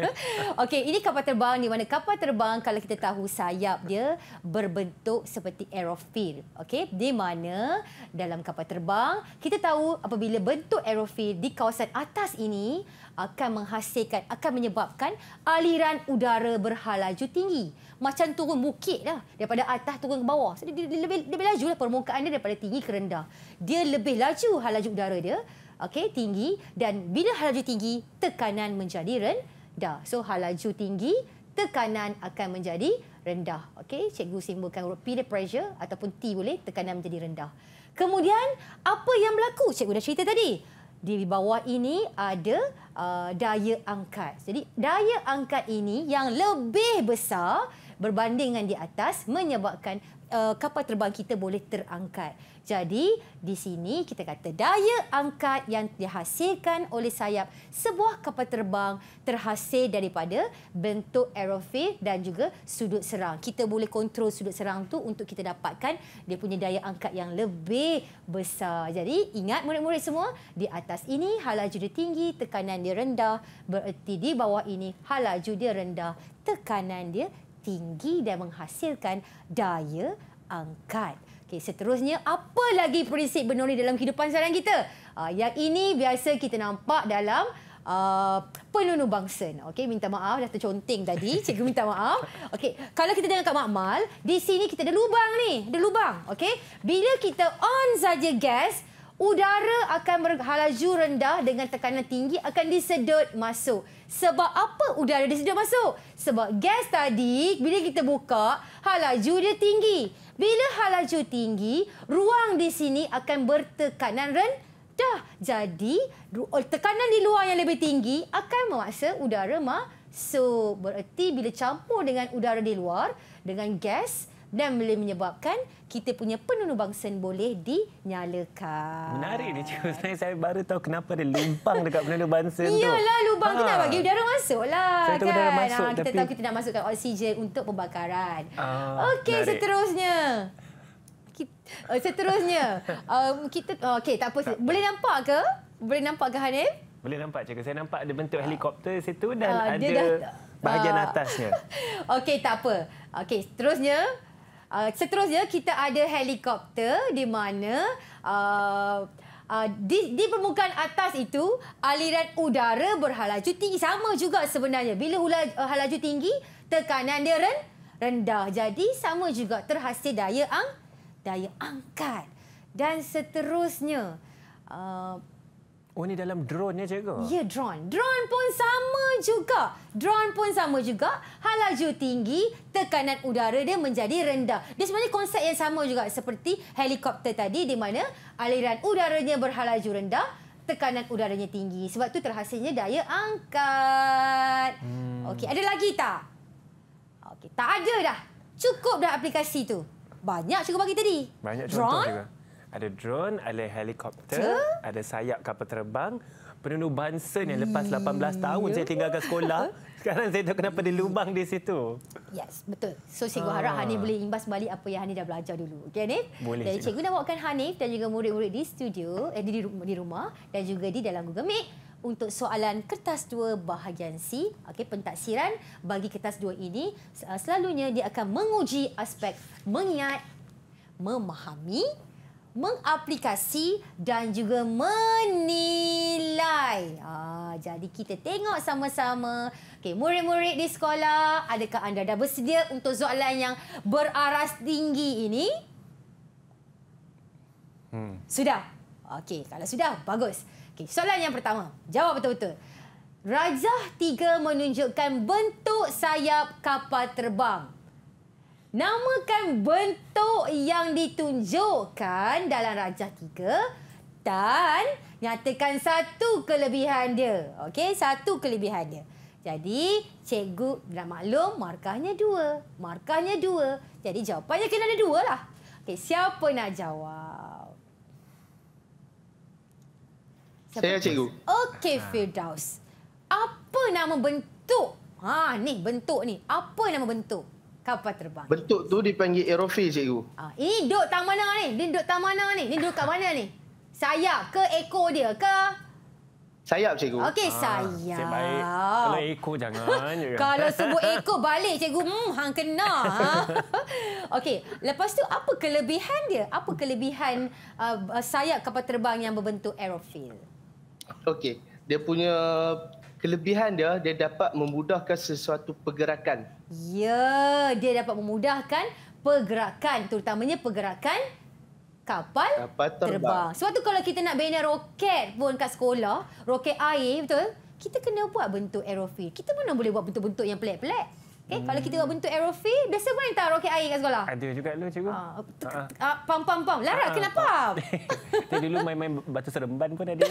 Okey, ini kapal terbang di mana kapal terbang kalau kita tahu sayap dia berbentuk seperti aerofil. Okey, di mana dalam kapal terbang kita tahu apabila bentuk aerofil di kawasan atas ini akan menghasilkan akan menyebabkan aliran udara berhalaju tinggi. Macam turun lah daripada atas turun ke bawah. Jadi dia lebih lebih lajulah permukaan dia daripada tinggi ke rendah. Dia lebih laju halaju udara dia okey tinggi dan bila halaju tinggi tekanan menjadi rendah so halaju tinggi tekanan akan menjadi rendah okey cikgu simbolkan huruf P the pressure ataupun T boleh tekanan menjadi rendah kemudian apa yang berlaku cikgu dah cerita tadi di bawah ini ada uh, daya angkat. Jadi daya angkat ini yang lebih besar berbanding dengan di atas menyebabkan uh, kapal terbang kita boleh terangkat. Jadi di sini kita kata daya angkat yang dihasilkan oleh sayap sebuah kapal terbang terhasil daripada bentuk aerofil dan juga sudut serang. Kita boleh kontrol sudut serang tu untuk kita dapatkan dia punya daya angkat yang lebih besar. Jadi ingat murid-murid semua, di atas ini halaju dia tinggi, tekanan dia rendah. Bererti di bawah ini halaju dia rendah, tekanan dia tinggi dan menghasilkan daya angkat. Okey, seterusnya apa lagi prinsip bernoli dalam kehidupan seorang kita? Uh, yang ini biasa kita nampak dalam uh, penunu bangsa. Okey, minta maaf dah terconteng tadi. Cikgu minta maaf. Okey, kalau kita dengan kat makmal, di sini kita ada lubang ni, ada lubang. Okey, bila kita on saja gas, udara akan berhalaju rendah dengan tekanan tinggi akan disedut masuk. Sebab apa udara disedut masuk? Sebab gas tadi bila kita buka, halaju dia tinggi. Bila halaju tinggi, ruang di sini akan bertekanan rendah. Jadi, oh, tekanan di luar yang lebih tinggi akan memaksa udara masuk. So, bererti bila campur dengan udara di luar, dengan gas, dan boleh menyebabkan kita punya penunu bangsen boleh dinyalakan. Menarik ni cikgu. Sebenarnya saya baru tahu kenapa dia lubang dekat penunu bangsen tu. Iyalah lubang ha. tu nak bagi udara masuk lah. kan? tahu masuk. Ha, kita tapi... tahu kita nak masukkan oksigen untuk pembakaran. Uh, Okey seterusnya. Kita, uh, eh, seterusnya. um, kita uh, Okey tak apa. Tak. Boleh nampak ke? Boleh nampak ke Hanif? Boleh nampak cikgu. Saya nampak ada bentuk ah. helikopter uh, situ dan uh, ada... dah, bahagian atasnya. Okey, tak apa. Okey, seterusnya Uh, seterusnya kita ada helikopter di mana uh, uh, di, di permukaan atas itu aliran udara berhalaju tinggi sama juga sebenarnya bila hula, uh, halaju tinggi tekanan dia ren, rendah jadi sama juga terhasil daya ang daya angkat dan seterusnya uh, Oh ni dalam drone ya cikgu? Ya drone. Drone pun sama juga. Drone pun sama juga. Halaju tinggi, tekanan udara dia menjadi rendah. Dia sebenarnya konsep yang sama juga seperti helikopter tadi di mana aliran udaranya berhalaju rendah, tekanan udaranya tinggi. Sebab tu terhasilnya daya angkat. Hmm. Okey, ada lagi tak? Okey, tak ada dah. Cukup dah aplikasi tu. Banyak cikgu bagi tadi. Banyak drone. contoh juga ada drone, ada helikopter, Ter? ada sayap kapal terbang. Penunu Bunsen yang lepas 18 tahun yeah. saya tinggalkan sekolah. Sekarang saya tahu kenapa dia lubang di situ. Yes, betul. So, cikgu ah. harap Hanif boleh imbas balik apa yang Hanif dah belajar dulu. okay Hanif? Boleh, dan cikgu. nak bawakan Hanif dan juga murid-murid di studio, eh, di, di rumah dan juga di dalam Google Meet untuk soalan kertas 2 bahagian C. okay pentaksiran bagi kertas 2 ini selalunya dia akan menguji aspek mengingat, memahami mengaplikasi dan juga menilai. Ah, jadi kita tengok sama-sama. Okey, murid-murid di sekolah, adakah anda dah bersedia untuk soalan yang beraras tinggi ini? Hmm. Sudah. Okey, kalau sudah bagus. Okey, soalan yang pertama. Jawab betul-betul. Rajah tiga menunjukkan bentuk sayap kapal terbang. Namakan bentuk yang ditunjukkan dalam rajah tiga dan nyatakan satu kelebihan dia. Okey, satu kelebihan dia. Jadi, cikgu dah maklum markahnya dua. Markahnya dua. Jadi, jawapannya kena ada dua lah. Okey, siapa nak jawab? Siapa Saya, cikgu. Okey, ha. Firdaus. Apa nama bentuk? Ha, ni bentuk ni. Apa nama bentuk? kapal terbang. Bentuk tu dipanggil aerofil cikgu. Ah, ini duduk tang mana ni? Ini duduk tang mana ni? Ini duduk kat mana ni? Sayap ke ekor dia ke? Sayap cikgu. Okey, ah, sayap. Ah, baik. Kalau ekor jangan Kalau sebut ekor balik cikgu, hmm, hang kena. Ha? Okey, lepas tu apa kelebihan dia? Apa kelebihan uh, uh, sayap kapal terbang yang berbentuk aerofil? Okey, dia punya kelebihan dia dia dapat memudahkan sesuatu pergerakan Ya, dia dapat memudahkan pergerakan, terutamanya pergerakan kapal, kapal terbang. terbang. Sebab tu kalau kita nak bina roket pun kat sekolah, roket air, betul? Kita kena buat bentuk aerofil. Kita mana boleh buat bentuk-bentuk yang pelik-pelik? Okay, eh, hmm. kalau kita buat bentuk aerofi, biasa buat yang tak roket air kat sekolah? Ada juga lu lah, cikgu. Ah, uh, uh, pam pam pam. Lara uh, kenapa? Tadi dulu main-main batu seremban pun ada.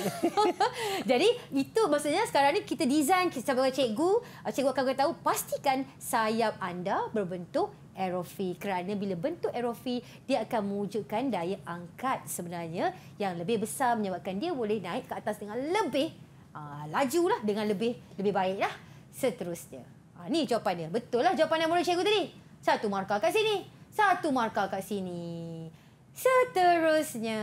Jadi itu maksudnya sekarang ni kita desain. sebagai cikgu, cikgu akan tahu pastikan sayap anda berbentuk aerofi kerana bila bentuk aerofi dia akan mewujudkan daya angkat sebenarnya yang lebih besar menyebabkan dia boleh naik ke atas dengan lebih uh, lajulah dengan lebih lebih baiklah seterusnya Ha, ni jawapan dia. Betul lah jawapan yang murid cikgu tadi. Satu markah kat sini. Satu markah kat sini. Seterusnya.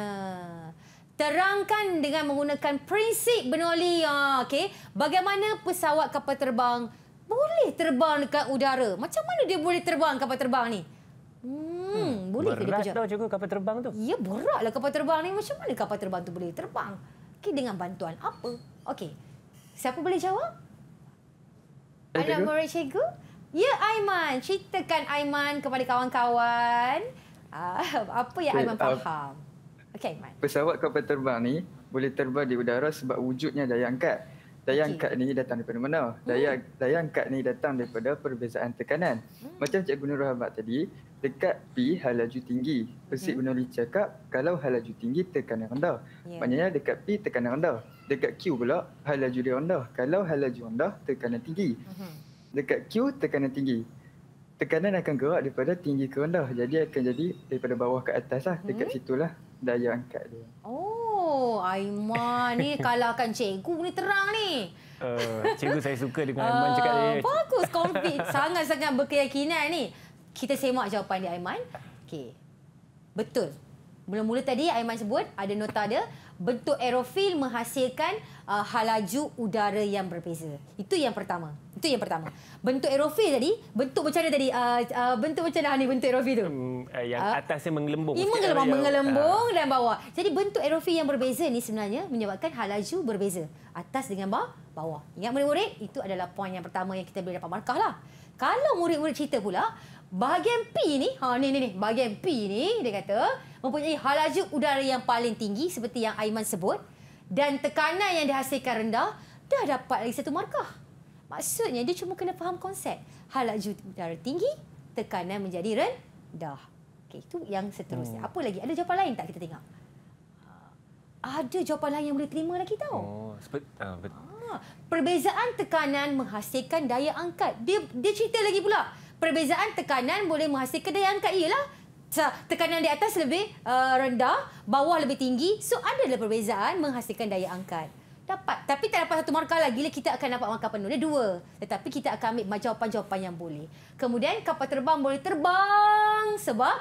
Terangkan dengan menggunakan prinsip benoli Ha, ah, okay. Bagaimana pesawat kapal terbang boleh terbang dekat udara? Macam mana dia boleh terbang kapal terbang ni? Hmm, hmm, boleh ke dia kejar? Berat tau kapal terbang tu. Ya, lah kapal terbang ni. Macam mana kapal terbang tu boleh terbang? Okay, dengan bantuan apa? Okey. Siapa boleh jawab? Anak goreng cikgu? cikgu? Ya, Aiman. Ceritakan Aiman kepada kawan-kawan. Uh, apa yang okay, Aiman uh, faham? Uh, Okey, Aiman. Pesawat kapal terbang ni boleh terbang di udara sebab wujudnya daya angkat. Daya okay. angkat ni datang daripada mana? Daya, hmm. daya angkat ni datang daripada perbezaan tekanan. Hmm. Macam Cikgu Nurul Ahmad tadi, dekat P hal laju tinggi. Persik hmm. menulis cakap kalau hal laju tinggi tekanan rendah. Yeah. Maknanya dekat P tekanan rendah. Dekat Q pula hal laju dia rendah. Kalau hal laju rendah tekanan tinggi. Hmm. Dekat Q tekanan tinggi. Tekanan akan gerak daripada tinggi ke rendah. Jadi akan jadi daripada bawah ke atas lah. Dekat hmm. lah daya angkat dia. Oh, Aiman ni kalahkan cikgu ni terang ni. Uh, cikgu saya suka dengan eh, Aiman uh, cakap dia. Bagus, komplit. Sangat-sangat berkeyakinan ni kita semak jawapan dia Aiman. Okey. Betul. Mula-mula tadi Aiman sebut ada nota dia bentuk aerofil menghasilkan uh, halaju udara yang berbeza. Itu yang pertama. Itu yang pertama. Bentuk aerofil tadi, bentuk macam mana tadi? Uh, uh, bentuk macam mana ni bentuk aerofil tu? Um, yang uh, atasnya menggelembung. Ia menggelembung, menggelembung yang... Ah. dan bawah. Jadi bentuk aerofil yang berbeza ni sebenarnya menyebabkan halaju berbeza. Atas dengan bawah. bawah. Ingat murid-murid, itu adalah poin yang pertama yang kita boleh dapat markah lah. Kalau murid-murid cerita pula, bahagian P ni, ha ni ni ni, bahagian P ni dia kata mempunyai halaju udara yang paling tinggi seperti yang Aiman sebut dan tekanan yang dihasilkan rendah dah dapat lagi satu markah. Maksudnya dia cuma kena faham konsep halaju udara tinggi, tekanan menjadi rendah. Okey, itu yang seterusnya. Hmm. Apa lagi? Ada jawapan lain tak kita tengok? Ah, ada jawapan lain yang boleh terima lagi tau. Oh, sebut uh, ah, but... ha, ah, perbezaan tekanan menghasilkan daya angkat. Dia dia cerita lagi pula perbezaan tekanan boleh menghasilkan daya angkat ialah tekanan di atas lebih uh, rendah, bawah lebih tinggi. So adalah perbezaan menghasilkan daya angkat. Dapat. Tapi tak dapat satu markah lagi. Lah kita akan dapat markah penuh. Dia dua. Tetapi kita akan ambil jawapan-jawapan yang boleh. Kemudian kapal terbang boleh terbang sebab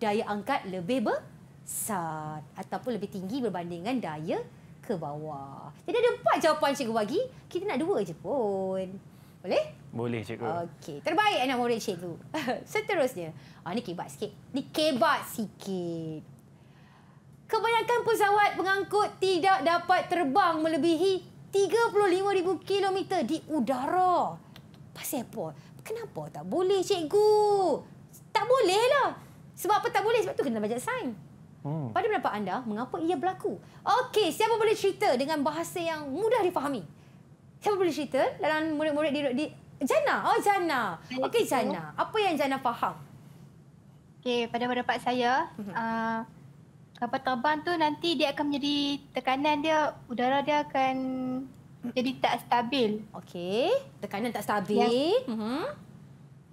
daya angkat lebih besar. Ataupun lebih tinggi berbandingkan daya ke bawah. Jadi ada empat jawapan cikgu bagi. Kita nak dua je pun. Boleh? Boleh cikgu. Okey. Terbaik anak murid cikgu. Seterusnya. Ah, ni kebat sikit. Ni kebat sikit. Kebanyakan pesawat pengangkut tidak dapat terbang melebihi 35,000 km di udara. Pasal apa? Kenapa tak boleh, cikgu? Tak boleh bolehlah. Sebab apa tak boleh? Sebab tu kena belajar sains. Hmm. Pada pendapat anda, mengapa ia berlaku? Okey, siapa boleh cerita dengan bahasa yang mudah difahami? Siapa boleh cerita dalam murid-murid di, di Jana, oh Jana. Okey Jana, apa yang Jana faham? Okey, pada pendapat saya, mhm. uh, kapal terbang tu nanti dia akan menjadi tekanan dia, udara dia akan jadi tak stabil. Okey, tekanan tak stabil. Yang, uh-huh.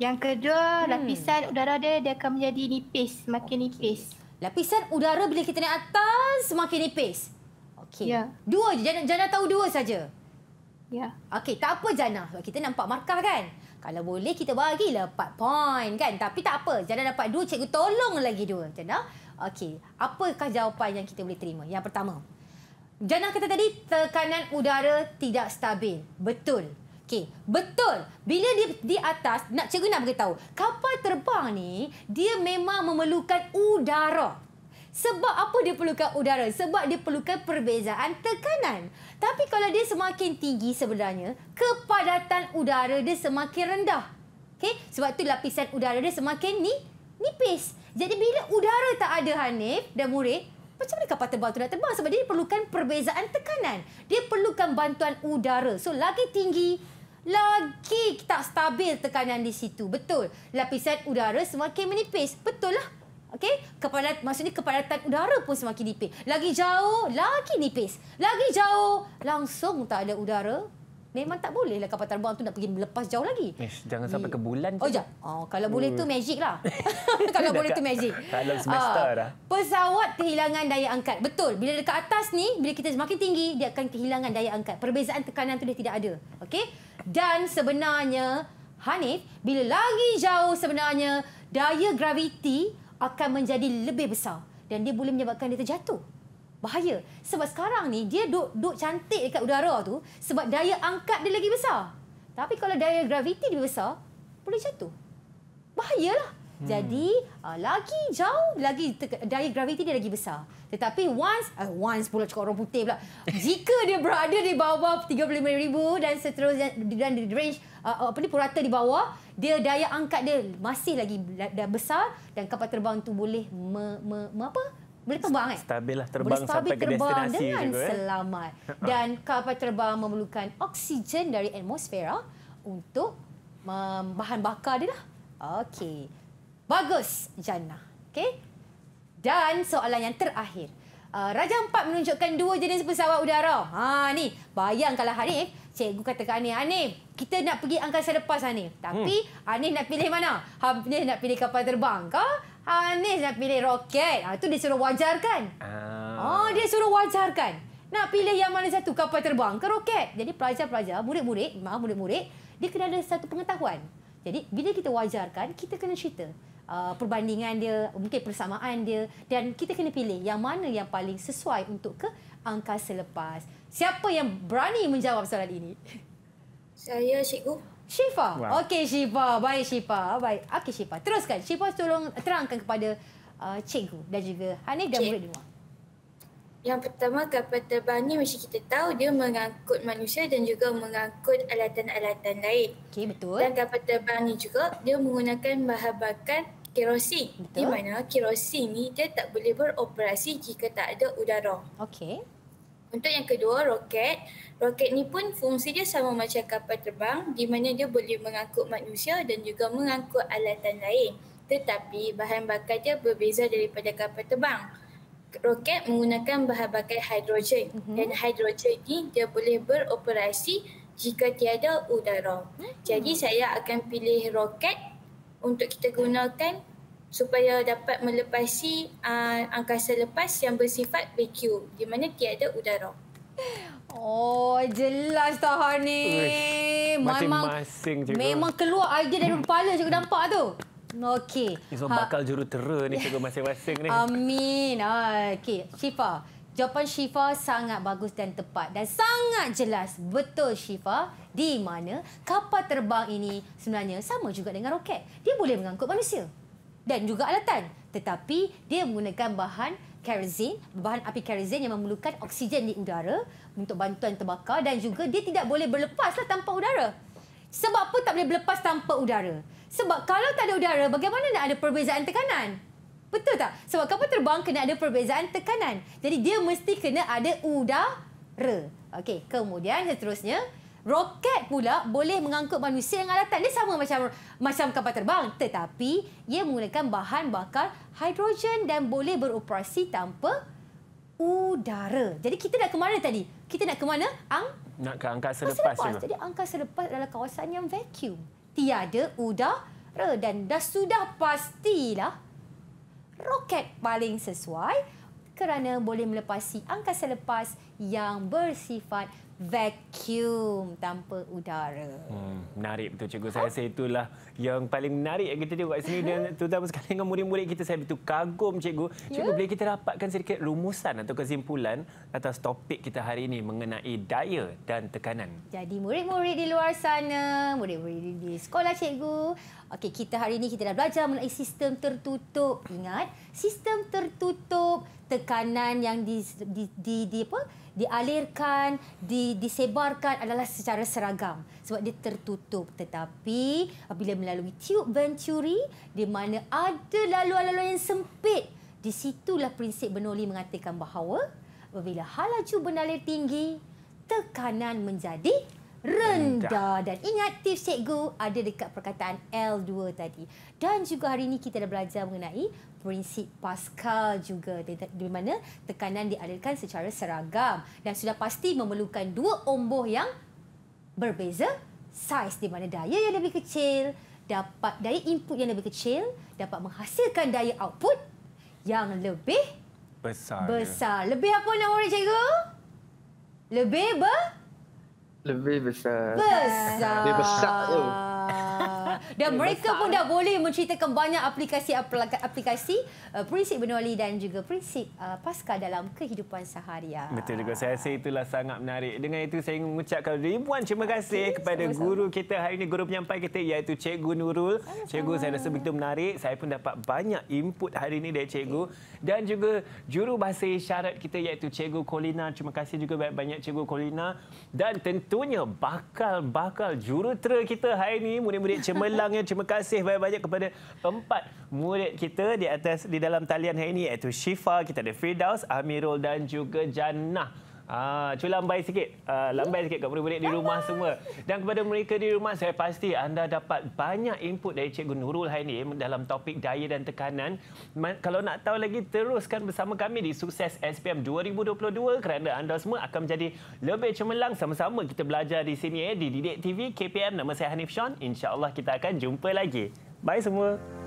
yang kedua, hmm. lapisan udara dia, dia akan menjadi nipis, makin okay. nipis. Lapisan udara bila kita naik atas, semakin nipis? Okey. Ya. Dua je, Jana, Jana tahu dua saja. Ya. Okey, tak apa Jana. Sebab kita nampak markah kan? Kalau boleh kita bagilah 4 point kan? Tapi tak apa. Jana dapat 2, cikgu tolong lagi 2. Jana. Okey. Apakah jawapan yang kita boleh terima? Yang pertama. Jana kata tadi tekanan udara tidak stabil. Betul. Okey, betul. Bila dia di atas, nak cikgu nak bagi tahu, Kapal terbang ni, dia memang memerlukan udara. Sebab apa dia perlukan udara? Sebab dia perlukan perbezaan tekanan. Tapi kalau dia semakin tinggi sebenarnya, kepadatan udara dia semakin rendah. Okay? sebab tu lapisan udara dia semakin ni nipis. Jadi bila udara tak ada Hanif dan Murid, macam mana kapal terbang tu nak terbang? Sebab dia perlukan perbezaan tekanan. Dia perlukan bantuan udara. So lagi tinggi, lagi tak stabil tekanan di situ. Betul. Lapisan udara semakin menipis. Betullah. Okey, kepadat maksudnya kepadatan udara pun semakin nipis. Lagi jauh, lagi nipis. Lagi jauh, langsung tak ada udara. Memang tak boleh lah kapal terbang tu nak pergi melepas jauh lagi. Eh, jangan sampai ke bulan. Oh, jap. Oh, kalau boleh tu magic lah. kalau boleh tu magic. Kalau semester ah, dah. Pesawat kehilangan daya angkat. Betul. Bila dekat atas ni, bila kita semakin tinggi, dia akan kehilangan daya angkat. Perbezaan tekanan tu dia tidak ada. Okey? Dan sebenarnya, Hanif, bila lagi jauh sebenarnya, daya graviti akan menjadi lebih besar dan dia boleh menyebabkan dia terjatuh. Bahaya. Sebab sekarang ni dia duk duk cantik dekat udara tu sebab daya angkat dia lagi besar. Tapi kalau daya graviti dia besar, boleh jatuh. Bahayalah. Hmm. Jadi, ah, lagi jauh, lagi daya graviti dia lagi besar. Tetapi once, uh, once pula cakap orang putih pula. Jika dia berada di bawah RM35,000 dan seterusnya dan di range uh, apa ni purata di bawah, dia daya angkat dia masih lagi dah besar dan kapal terbang tu boleh me, me, me, apa? Boleh terbang kan? Stabil lah terbang boleh stabil sampai terbang ke destinasi dengan juga. selamat. Dan kapal terbang memerlukan oksigen dari atmosfera untuk bahan bakar dia lah. Okey. Bagus, Jannah. Okey. Dan soalan yang terakhir. Uh, Raja Empat menunjukkan dua jenis pesawat udara. Ha ni, bayang bayangkanlah Hanif, cikgu kata ke Hanif, Hanif, kita nak pergi angkasa lepas Hanif. Tapi hmm. Hanif nak pilih mana? Hanif nak pilih kapal terbang ke? Hanif nak pilih roket. Ha, tu dia suruh wajarkan. Ah. Oh, dia suruh wajarkan. Nak pilih yang mana satu, kapal terbang ke roket? Jadi pelajar-pelajar, murid-murid, maaf murid-murid, dia kena ada satu pengetahuan. Jadi bila kita wajarkan, kita kena cerita uh, perbandingan dia, mungkin persamaan dia dan kita kena pilih yang mana yang paling sesuai untuk ke angkasa lepas. Siapa yang berani menjawab soalan ini? Saya, Cikgu. Syifa. Wow. Okey, Syifa. Baik, Syifa. Baik. Okey, Syifa. Teruskan. Syifa tolong terangkan kepada uh, Cikgu dan juga Hanif Cik. dan murid semua. Yang pertama kapal terbang ni mesti kita tahu dia mengangkut manusia dan juga mengangkut alatan-alatan lain. Okey betul. Dan kapal terbang ni juga dia menggunakan bahan bakar kerosin. Betul. Di mana kerosin ni dia tak boleh beroperasi jika tak ada udara. Okey. Untuk yang kedua, roket. Roket ni pun fungsi dia sama macam kapal terbang di mana dia boleh mengangkut manusia dan juga mengangkut alatan lain. Tetapi bahan bakar dia berbeza daripada kapal terbang. Roket menggunakan bahan bakar hidrogen mm-hmm. dan hidrogen ni dia boleh beroperasi jika tiada udara. Mm-hmm. Jadi saya akan pilih roket untuk kita gunakan supaya dapat melepasi uh, angkasa lepas yang bersifat vacuum di mana tiada udara. Oh, jelas tu ni. Memang masing cikgu. Memang keluar idea dari kepala cikgu nampak tu. Okey. Ini ha. bakal ha. jurutera ni cikgu masing-masing ni. Amin. Ha, okey, Shifa Jawapan Shifa sangat bagus dan tepat dan sangat jelas. Betul Shifa di mana kapal terbang ini sebenarnya sama juga dengan roket. Dia boleh mengangkut manusia dan juga alatan. Tetapi dia menggunakan bahan kerosin, bahan api kerosin yang memerlukan oksigen di udara untuk bantuan terbakar dan juga dia tidak boleh berlepas tanpa udara. Sebab apa tak boleh berlepas tanpa udara? Sebab kalau tak ada udara, bagaimana nak ada perbezaan tekanan? Betul tak? Sebab kapal terbang kena ada perbezaan tekanan. Jadi dia mesti kena ada udara. Okey, kemudian seterusnya, Roket pula boleh mengangkut manusia dengan alatan. Dia sama macam macam kapal terbang. Tetapi ia menggunakan bahan bakar hidrogen dan boleh beroperasi tanpa udara. Jadi kita nak ke mana tadi? Kita nak ke mana? Ang nak ke angkasa lepas. lepas. Jadi angkasa lepas adalah kawasan yang vacuum. Tiada udara dan dah sudah pastilah roket paling sesuai kerana boleh melepasi angkasa lepas yang bersifat vacuum tanpa udara. Hmm, menarik betul cikgu. Saya rasa itulah yang paling menarik yang kita dia buat sini dan terutama sekali dengan murid-murid kita saya betul kagum cikgu. Cikgu yeah. boleh kita dapatkan sedikit rumusan atau kesimpulan atas topik kita hari ini mengenai daya dan tekanan. Jadi murid-murid di luar sana, murid-murid di sekolah cikgu, okey kita hari ini kita dah belajar mengenai sistem tertutup. Ingat, sistem tertutup tekanan yang di di, di, di apa? dialirkan, di, disebarkan adalah secara seragam sebab dia tertutup. Tetapi apabila melalui tube venturi di mana ada laluan-laluan yang sempit, di situlah prinsip Bernoulli mengatakan bahawa apabila halaju laju bernalir tinggi, tekanan menjadi rendah. rendah. Dan ingat tips cikgu ada dekat perkataan L2 tadi. Dan juga hari ini kita dah belajar mengenai prinsip Pascal juga di, mana tekanan dialirkan secara seragam dan sudah pasti memerlukan dua omboh yang berbeza saiz di mana daya yang lebih kecil dapat daya input yang lebih kecil dapat menghasilkan daya output yang lebih besar. Ya. Besar. Ya. Lebih apa nak orang cikgu? Lebih ber lebih besar. Besar. Lebih besar Oh. dan mereka pun lah. dah boleh menceritakan banyak aplikasi-aplikasi uh, prinsip Benuali dan juga prinsip uh, Pascal dalam kehidupan seharian. Betul juga. Saya rasa itulah sangat menarik. Dengan itu, saya ingin mengucapkan ribuan terima kasih okay, kepada sama guru kita hari ini, guru penyampai kita iaitu Cikgu Nurul. Sama cikgu, saya rasa begitu menarik. Saya pun dapat banyak input hari ini dari Cikgu. Okay. Dan juga juru bahasa syarat kita iaitu Cikgu Kolina. Terima kasih juga banyak-banyak Cikgu Kolina. Dan tentunya bakal-bakal jurutera kita hari ini, murid-murid cemerlangnya terima kasih banyak-banyak kepada empat murid kita di atas di dalam talian hari ini iaitu Syifa, kita ada Firdaus, Amirul dan juga Jannah. Ah, cuma lambai sikit. Uh, lambai sikit kepada murid-murid di rumah semua. Dan kepada mereka di rumah, saya pasti anda dapat banyak input dari Cikgu Nurul hari ini dalam topik daya dan tekanan. Kalau nak tahu lagi, teruskan bersama kami di Sukses SPM 2022 kerana anda semua akan menjadi lebih cemerlang sama-sama kita belajar di sini eh, di Didik TV KPM. Nama saya Hanif Sean. InsyaAllah kita akan jumpa lagi. Bye semua.